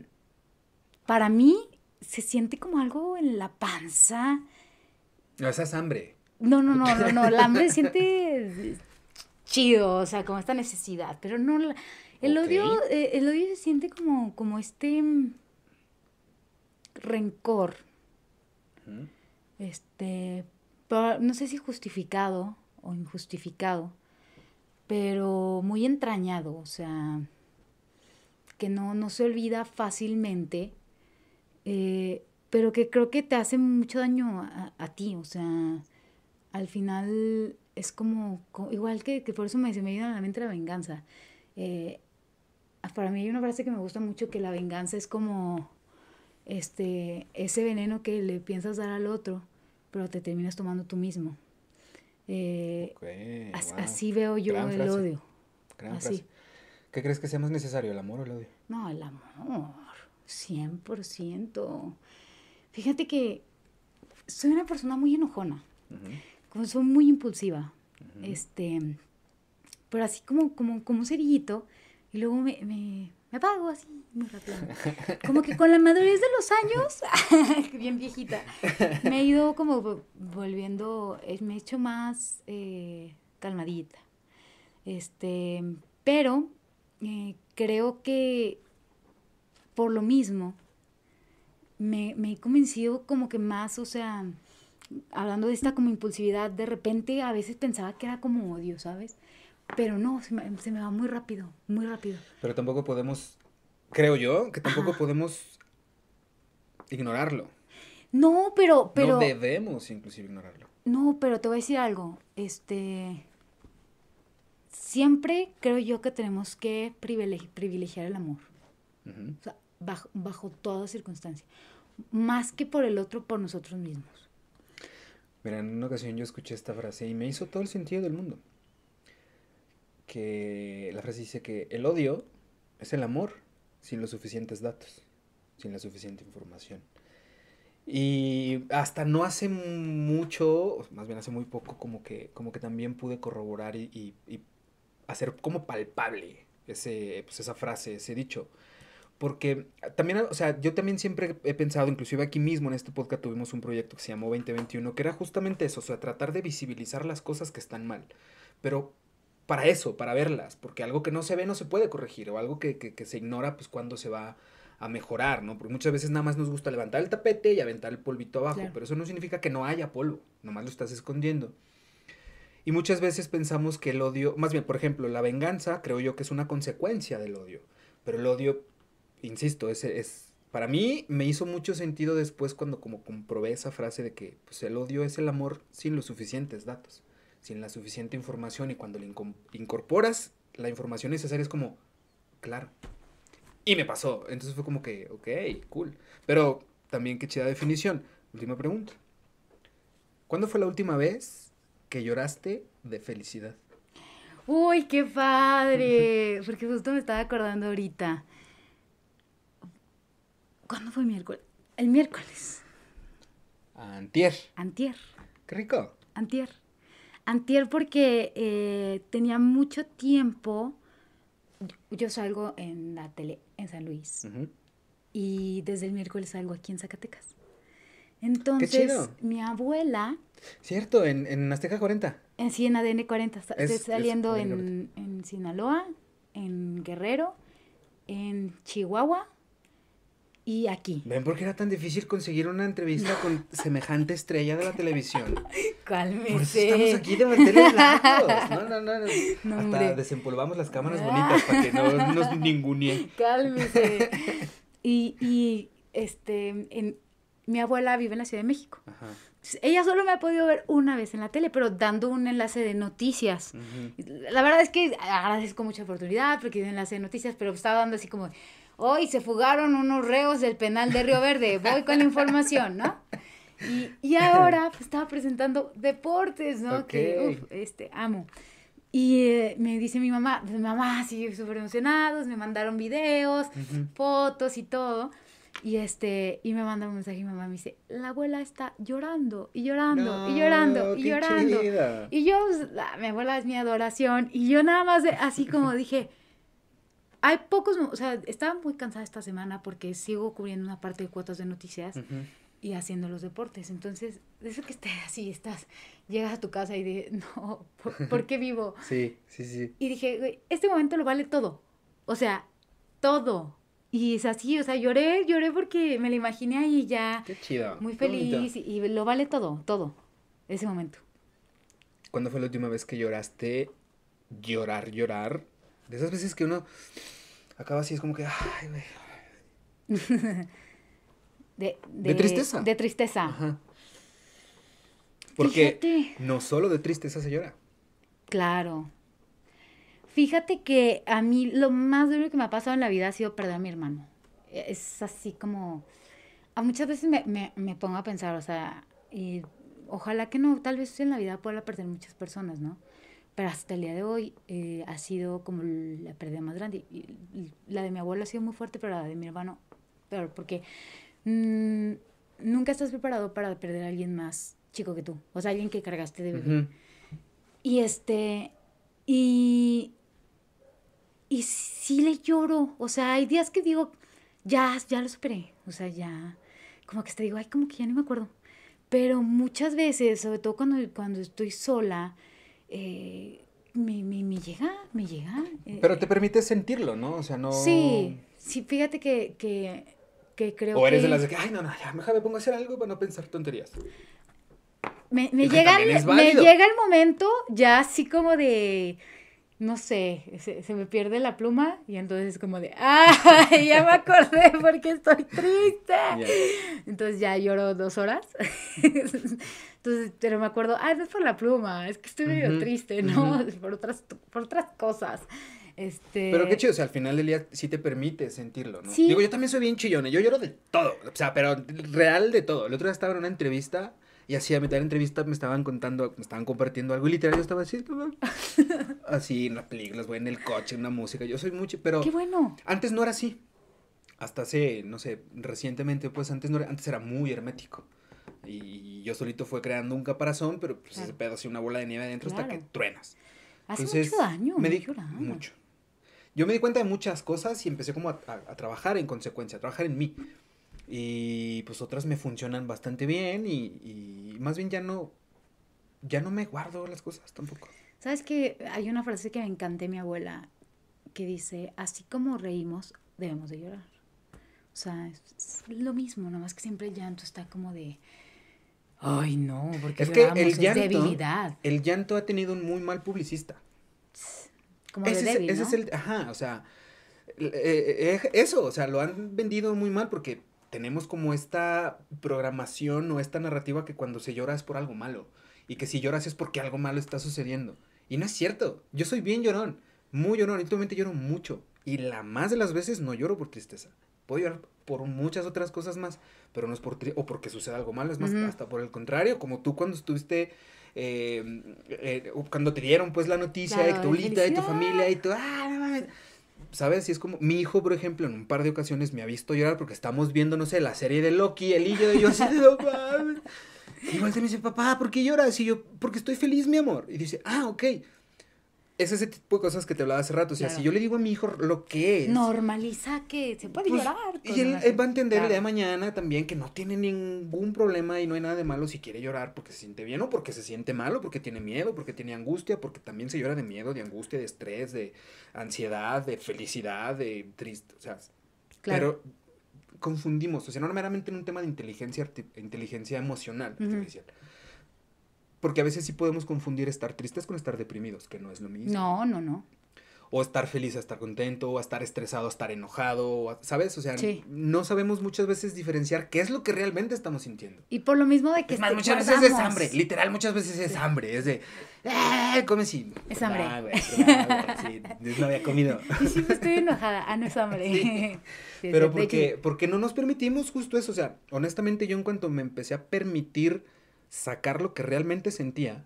Para mí, se siente como algo en la panza. No, esa es hambre. No, no, no, no, no. El hambre siente chido, o sea, como esta necesidad. Pero no, el odio, eh, el odio se siente como, como este mm, rencor. Este, no sé si justificado o injustificado, pero muy entrañado, o sea, que no, no se olvida fácilmente. Eh, pero que creo que te hace mucho daño a ti, o sea, al final es como, igual que, por eso me, dice me a la mente la venganza. Eh, ah, para mí hay una frase que me gusta mucho que la venganza es como este, ese veneno que le piensas dar al otro, pero te terminas tomando tú mismo. Eh, así veo yo el odio. Gran así. ¿Qué crees que sea más necesario, el amor o el odio? No, el amor, 100%. Fíjate que soy una persona muy enojona como soy muy impulsiva, este, pero así como, como, como cerillito, y luego me, me, me apago así, muy rápido. Como que con la madurez de los años, bien viejita, me he ido como volviendo, eh, me he hecho más eh, calmadita. Este, pero eh, creo que por lo mismo, me, me he convencido como que más, o sea, hablando de esta como impulsividad, de repente a veces pensaba que era como odio, ¿sabes? Pero no, se me, va muy rápido, muy rápido. Pero tampoco podemos, creo yo, que tampoco podemos ignorarlo. No, pero, pero... No debemos inclusive ignorarlo. No, pero te voy a decir algo. Este... Siempre creo yo que tenemos que privilegiar el amor. bajo toda circunstancia. Más que por el otro, por nosotros mismos. Mira, en una ocasión yo escuché esta frase y me hizo todo el sentido del mundo. Que la frase dice que el odio es el amor sin los suficientes datos, sin la suficiente información. Y hasta no hace mucho, más bien hace muy poco, como que, como que también pude corroborar y, y hacer como palpable ese, pues esa frase, ese dicho porque también, o sea, yo también siempre he pensado, inclusive aquí mismo en este podcast tuvimos un proyecto que se llamó 2021, que era justamente eso, o sea, tratar de visibilizar las cosas que están mal, pero para eso, para verlas, porque algo que no se ve no se puede corregir, o algo que, se ignora, pues cuando se va a mejorar, ¿no? Porque muchas veces nada más nos gusta levantar el tapete y aventar el polvito abajo, pero eso no significa que no haya polvo, nomás lo estás escondiendo. Y muchas veces pensamos que el odio, más bien, por ejemplo, la venganza creo yo que es una consecuencia del odio, pero el odio insisto, es, es, para mí me hizo mucho sentido después cuando como comprobé esa frase de que pues, el odio es el amor sin los suficientes datos, sin la suficiente información y cuando le incorporas la información necesaria es como, claro. Y me pasó, entonces fue como que, ok, cool. Pero también qué chida definición. Última pregunta. ¿Cuándo fue la última vez que lloraste de felicidad? Uy, qué padre, porque justo me estaba acordando ahorita. ¿Cuándo fue miércoles? El miércoles. Antier. Antier. Qué rico. Antier. Antier porque eh, tenía mucho tiempo. Yo salgo en la tele en San Luis. Y desde el miércoles salgo aquí en Zacatecas. Entonces, mi abuela. Cierto, en, en Azteca 40. En, sí, en ADN 40. saliendo en, en Sinaloa, en Guerrero, en Chihuahua y aquí. ¿Ven por qué era tan difícil conseguir una entrevista con semejante estrella de la televisión? Cálmese. Por estamos aquí de No, no, no. Hasta desempolvamos las cámaras ah. bonitas para que no nos ningunie. Cálmese. Y, este, mi abuela vive en la Ciudad de México. Ella solo me ha podido ver una vez en la tele, pero dando un enlace de noticias. La verdad es que agradezco mucha oportunidad porque dio enlace de noticias, pero estaba dando así como Hoy se fugaron unos reos del penal de Río Verde, voy con la información, ¿no? Y, y ahora pues, estaba presentando deportes, ¿no? Que, uf, este, amo. Y eh, me dice mi mamá, pues, mamá, sí, súper emocionados, me mandaron videos, fotos y todo. Y este, y me manda un mensaje y mi mamá me dice, la abuela está llorando y llorando y llorando y llorando. Y yo, pues, mi abuela es mi adoración y yo nada más así como dije, hay pocos, o sea, estaba muy cansada esta semana porque sigo cubriendo una parte de cuotas de noticias y haciendo los deportes. Entonces, de eso que esté así, estás, llegas a tu casa y de, no, ¿por, qué vivo? sí, sí, sí. Y dije, este momento lo vale todo. O sea, todo. Y es así, o sea, lloré, lloré porque me lo imaginé ahí ya. Qué chido. Muy feliz y lo vale todo, todo, ese momento. ¿Cuándo fue la última vez que lloraste? Llorar, llorar esas veces que uno acaba así, es como que, ay, güey. de, de, tristeza. De tristeza. Porque no solo de tristeza señora. Claro. Fíjate que a mí lo más duro que me ha pasado en la vida ha sido perder a mi hermano. Es así como... A muchas veces me, me pongo a pensar, o sea, y ojalá que no, tal vez en la vida pueda perder muchas personas, ¿no? pero hasta el día de hoy eh, ha sido como la pérdida más grande. La de mi abuelo ha sido muy fuerte, pero la de mi hermano peor, porque mm, nunca estás preparado para perder a alguien más chico que tú, o sea, alguien que cargaste de bebé. Y este, y, y sí le lloro, o sea, hay días que digo, ya, ya lo superé, o sea, ya, como que te digo, ay, como que ya no me acuerdo. Pero muchas veces, sobre todo cuando, cuando estoy sola, me, eh, me, llega, me llega. Eh. Pero te permite sentirlo, ¿no? O sea, no... Sí, sí, fíjate que, que, que creo que... O eres de las de que, ay, no, no, ya, mejor me pongo a hacer algo para no pensar tonterías. Me, me me llega el momento ya así como de no sé, se, se, me pierde la pluma y entonces es como de, ¡ah! Ya me acordé porque estoy triste. Entonces ya lloro dos horas. Entonces, pero me acuerdo, ah, es por la pluma, es que estoy medio triste, ¿no? por, otras, por otras cosas. Este... Pero qué chido, o sea, al final del día sí te permite sentirlo, ¿no? Sí. Digo, yo también soy bien chillona, ¿eh? yo lloro de todo, o sea, pero real de todo. El otro día estaba en una entrevista y así a mitad de entrevista me estaban contando, me estaban compartiendo algo y literal yo estaba así, así en las películas, en el coche, en la música. Yo soy mucho, pero... ¡Qué bueno! Antes no era así. Hasta hace, no sé, recientemente, pues antes, no era, antes era muy hermético. Y yo solito fue creando un caparazón, pero pues claro. ese así una bola de nieve adentro hasta que truenas. Hace mucho daño, me di, mucho. Yo me di cuenta de muchas cosas y empecé como a, a, a trabajar en consecuencia, a trabajar en mí. Y pues otras me funcionan bastante bien y, más bien ya no, ya no me guardo las cosas tampoco. ¿Sabes que hay una frase que me encanté mi abuela que dice, así como reímos, debemos de llorar? O sea, es lo mismo, más que siempre el llanto está como de... Ay, no, porque es que el es llanto, debilidad. El llanto ha tenido un muy mal publicista. Como ese es, es el, ajá, o sea, e, e, e, eso, o sea, lo han vendido muy mal porque tenemos como esta programación o esta narrativa que cuando se llora es por algo malo. Y que si lloras es porque algo malo está sucediendo. Y no es cierto. Yo soy bien llorón. Muy llorón. Últimamente este lloro mucho. Y la más de las veces no lloro por tristeza. Puedo llorar por muchas otras cosas más. Pero no es por o porque suceda algo malo. Es más, hasta por el contrario. Como tú cuando estuviste... Eh, eh, cuando te dieron pues la noticia de tu lita de tu familia y tú... ¡Ah, no mames! ¿sabes? Y es como, mi hijo, por ejemplo, en un par de ocasiones me ha visto llorar porque estamos viendo, no sé, la serie de Loki, el hijo de yo así de, no Igual se me dice, papá, ¿por qué lloras? Y yo, porque estoy feliz, mi amor. Y dice, ah, ok es ese tipo de cosas que te hablaba hace rato. O sea, si yo le digo a mi hijo lo que es. Normaliza que se puede pues, llorar. Y él, va a entender el día de mañana también que no tiene ningún problema y no hay nada de malo si quiere llorar porque se siente bien o porque se siente malo, porque tiene miedo, porque tiene angustia, porque también se llora de miedo, de angustia, de estrés, de ansiedad, de felicidad, de triste. O sea, claro. pero confundimos. O sea, no meramente en un tema de inteligencia, inteligencia emocional, porque a veces sí podemos confundir estar tristes con estar deprimidos, que no es lo mismo. No, no, no. O estar feliz estar contento, o estar estresado estar enojado, ¿sabes? O sea, no sabemos muchas veces diferenciar qué es lo que realmente estamos sintiendo. Y por lo mismo de que... Es más, muchas veces es hambre, literal, muchas veces es hambre, es de... ¡Eh! come si... Es hambre. Ah, güey, sí, no ah, había comido. Sí, sí, pues, estoy enojada. Ah, no es hambre. Pero porque, porque no nos permitimos justo eso. O sea, honestamente yo en cuanto me empecé a permitir sacar lo que realmente sentía,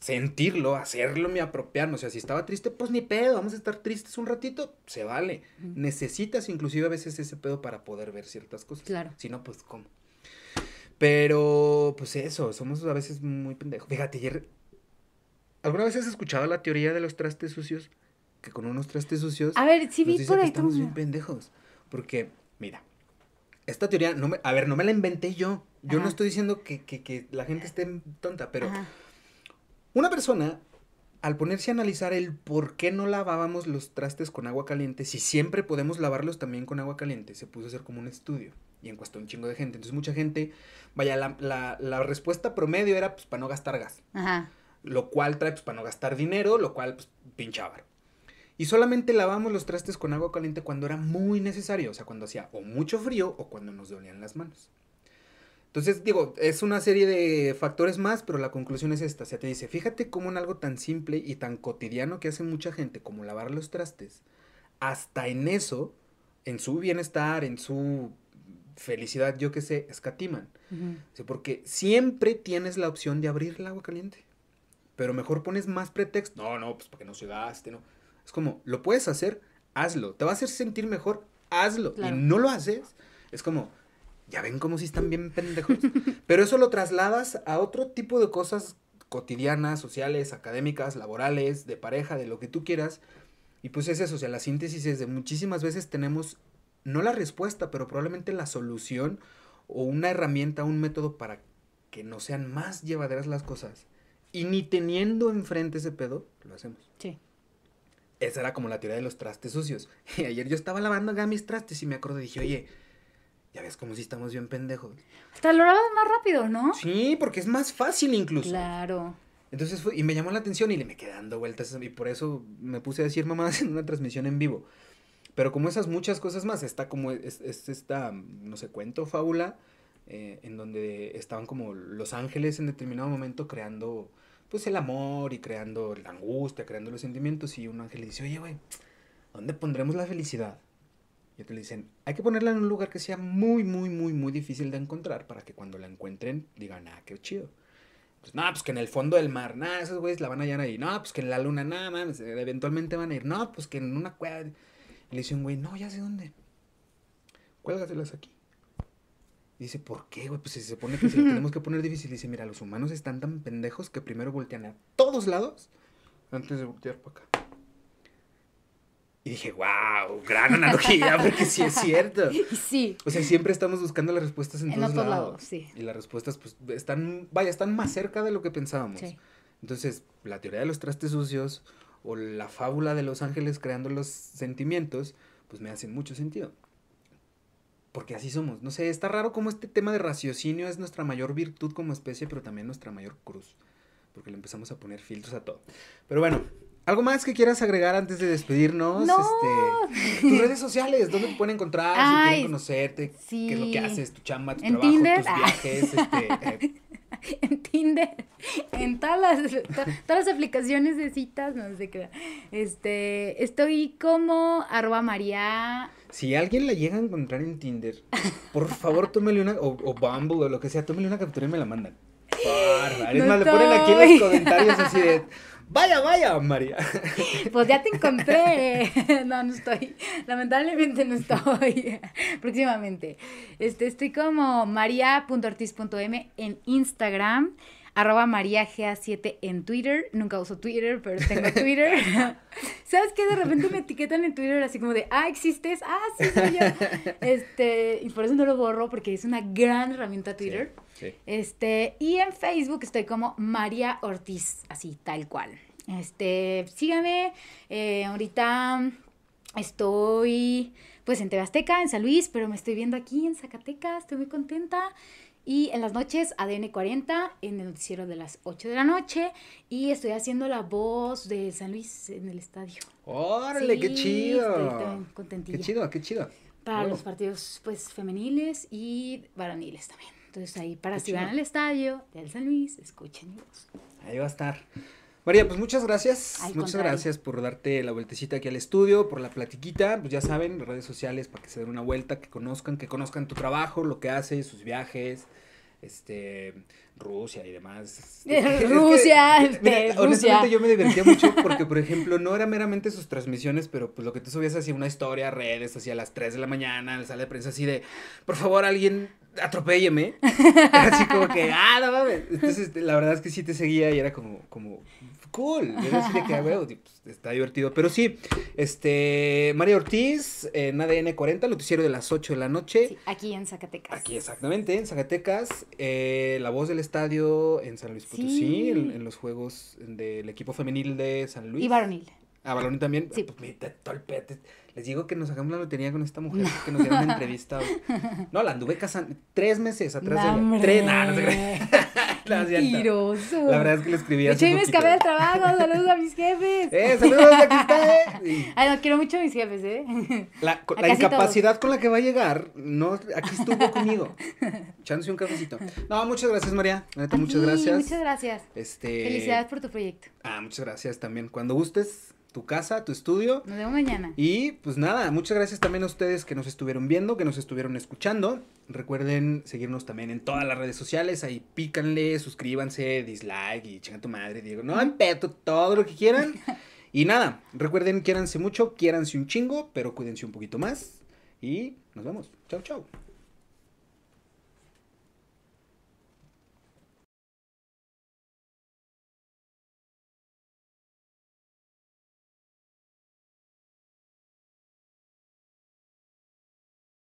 sentirlo, hacerlo, mi apropiarme. O sea, si estaba triste, pues ni pedo, vamos a estar tristes un ratito, se vale. Necesitas inclusive a veces ese pedo para poder ver ciertas cosas. Claro. Si no, pues cómo. Pero, pues eso, somos a veces muy pendejos. Fíjate, ¿alguna vez has escuchado la teoría de los trastes sucios? Que con unos trastes sucios... A ver, sí vi por ahí. Estamos muy pendejos. Porque, mira, esta teoría, no a ver, no me la inventé yo. Yo no estoy diciendo que, la gente esté tonta, pero una persona, al ponerse a analizar el por qué no lavábamos los trastes con agua caliente, si siempre podemos lavarlos también con agua caliente, se puso a hacer como un estudio y encuestó un chingo de gente. Entonces mucha gente, vaya, la, respuesta promedio era pues para no gastar gas. Ajá. Lo cual trae pues para no gastar dinero, lo cual pues, pinchaba. Y solamente lavamos los trastes con agua caliente cuando era muy necesario, o sea, cuando hacía o mucho frío o cuando nos dolían las manos. Entonces, digo, es una serie de factores más, pero la conclusión es esta. O sea, te dice, fíjate cómo en algo tan simple y tan cotidiano que hace mucha gente como lavar los trastes, hasta en eso, en su bienestar, en su felicidad, yo qué sé, escatiman. porque siempre tienes la opción de abrir el agua caliente. Pero mejor pones más pretexto. No, no, pues para que no se gaste, no. Es como, lo puedes hacer, hazlo. Te va a hacer sentir mejor, hazlo. Y no lo haces, es como, ya ven cómo si están bien pendejos. Pero eso lo trasladas a otro tipo de cosas cotidianas, sociales, académicas, laborales, de pareja, de lo que tú quieras. Y pues es eso, o sea, la síntesis es de muchísimas veces tenemos no la respuesta, pero probablemente la solución o una herramienta, un método para que no sean más llevaderas las cosas. Y ni teniendo enfrente ese pedo, lo hacemos. Sí esa era como la teoría de los trastes sucios. Y ayer yo estaba lavando acá mis trastes y me acordé, dije, oye, ya ves como si estamos bien pendejos. Hasta lo lavas más rápido, ¿no? Sí, porque es más fácil incluso. Claro. Entonces fue, y me llamó la atención y le me quedé dando vueltas y por eso me puse a decir mamás en una transmisión en vivo. Pero como esas muchas cosas más, está como, es, esta, no sé, cuento, fábula, eh, en donde estaban como los ángeles en determinado momento creando pues el amor y creando la angustia, creando los sentimientos. Y un ángel le dice, oye, güey, ¿dónde pondremos la felicidad? Y otros le dicen, hay que ponerla en un lugar que sea muy, muy, muy, muy difícil de encontrar para que cuando la encuentren digan, ah, qué chido. Pues no, pues que en el fondo del mar, nada, esos güeyes la van a hallar ahí. No, pues que en la luna, nada, más, eventualmente van a ir. No, pues que en una cueva. Y le dice un güey, no, ya sé dónde. cuélgaselas aquí. Dice, ¿por qué, güey? Pues si se pone difícil, tenemos que poner difícil, dice, mira, los humanos están tan pendejos que primero voltean a todos lados antes de voltear para acá. Y dije, wow, gran analogía, porque sí es cierto. Sí. O sea, siempre estamos buscando las respuestas en, todos lados. sí. Y las respuestas, pues, están, vaya, están más cerca de lo que pensábamos. Entonces, la teoría de los trastes sucios o la fábula de los ángeles creando los sentimientos, pues me hacen mucho sentido porque así somos. No sé, está raro cómo este tema de raciocinio es nuestra mayor virtud como especie, pero también nuestra mayor cruz, porque le empezamos a poner filtros a todo. Pero bueno, ¿algo más que quieras agregar antes de despedirnos? Este, tus redes sociales, ¿dónde te pueden encontrar? si quieren conocerte, sí. qué es lo que haces, tu chamba, tu trabajo, tus ah. viajes, este, eh. en Tinder, en todas las, aplicaciones de citas, no sé qué. Este, estoy como arroba María si alguien la llega a encontrar en Tinder, por favor tómele una, o, o Bumble o lo que sea, tómele una captura y me la mandan. es más, le ponen aquí en los comentarios así de. Vaya, vaya, María. Pues ya te encontré. No, no estoy. Lamentablemente no estoy. Próximamente. Este, estoy como maria.ortiz.m en Instagram arroba mariaga7 en Twitter. Nunca uso Twitter, pero tengo Twitter. ¿Sabes qué? De repente me etiquetan en Twitter así como de, ah, existes, ah, sí, soy yo. Este, y por eso no lo borro porque es una gran herramienta Twitter. Este, y en Facebook estoy como María Ortiz, así, tal cual. Este, síganme. Eh, ahorita estoy pues en Tebasteca, en San Luis, pero me estoy viendo aquí en Zacatecas, estoy muy contenta. Y en las noches, ADN 40, en el noticiero de las 8 de la noche. Y estoy haciendo la voz de San Luis en el estadio. ¡Órale, qué chido! ¡Qué chido, qué chido! Para los partidos, pues, femeniles y varoniles también. Entonces ahí, para si van al estadio del San Luis, escuchen Ahí va a estar. María, pues muchas gracias. muchas gracias por darte la vueltecita aquí al estudio, por la platiquita. Pues ya saben, redes sociales para que se den una vuelta, que conozcan, que conozcan tu trabajo, lo que haces, sus viajes este Rusia y demás. Este, Rusia, honestamente yo me divertía mucho porque, por ejemplo, no era meramente sus transmisiones, pero pues lo que tú subías hacía una historia, redes, hacía las 3 de la mañana, en la sala de prensa así de, por favor, alguien atropélleme. Así como que, ah, no mames. Entonces, la verdad es que sí te seguía y era como, como, cool. Era así de que, bueno, ah, está divertido. Pero sí, este, María Ortiz, en ADN 40, noticiero de las 8 de la noche. Sí, aquí en Zacatecas. Aquí, exactamente, en Zacatecas. Eh, la voz del estadio en San Luis Potosí, en, en, los juegos del equipo femenil de San Luis. Y varonil. A Baloni también. Sí. Pues, me tolpete. Les digo que nos hagamos la lotería con esta mujer que nos dieron entrevistado. entrevista. No, la anduve casando tres meses atrás de ella. Tres, no, no te La verdad es que le escribí así. me escapé del trabajo. Saludos a mis jefes. Eh, saludos, aquí está, eh. Ay, no, quiero mucho a mis jefes, eh. La, incapacidad con la que va a llegar, no, aquí estuvo conmigo. Echándose un cafecito. No, muchas gracias, María. Neta, muchas gracias. Muchas gracias. Este. Felicidades por tu proyecto. Ah, muchas gracias también. Cuando gustes, tu casa, tu estudio. Nos vemos mañana. Y pues nada, muchas gracias también a ustedes que nos estuvieron viendo, que nos estuvieron escuchando. Recuerden seguirnos también en todas las redes sociales, ahí pícanle, suscríbanse, dislike y chinga tu madre, Diego. No, empeto todo lo que quieran. Y nada, recuerden, quiéranse mucho, quiéranse un chingo, pero cuídense un poquito más. Y nos vemos. Chau, chau.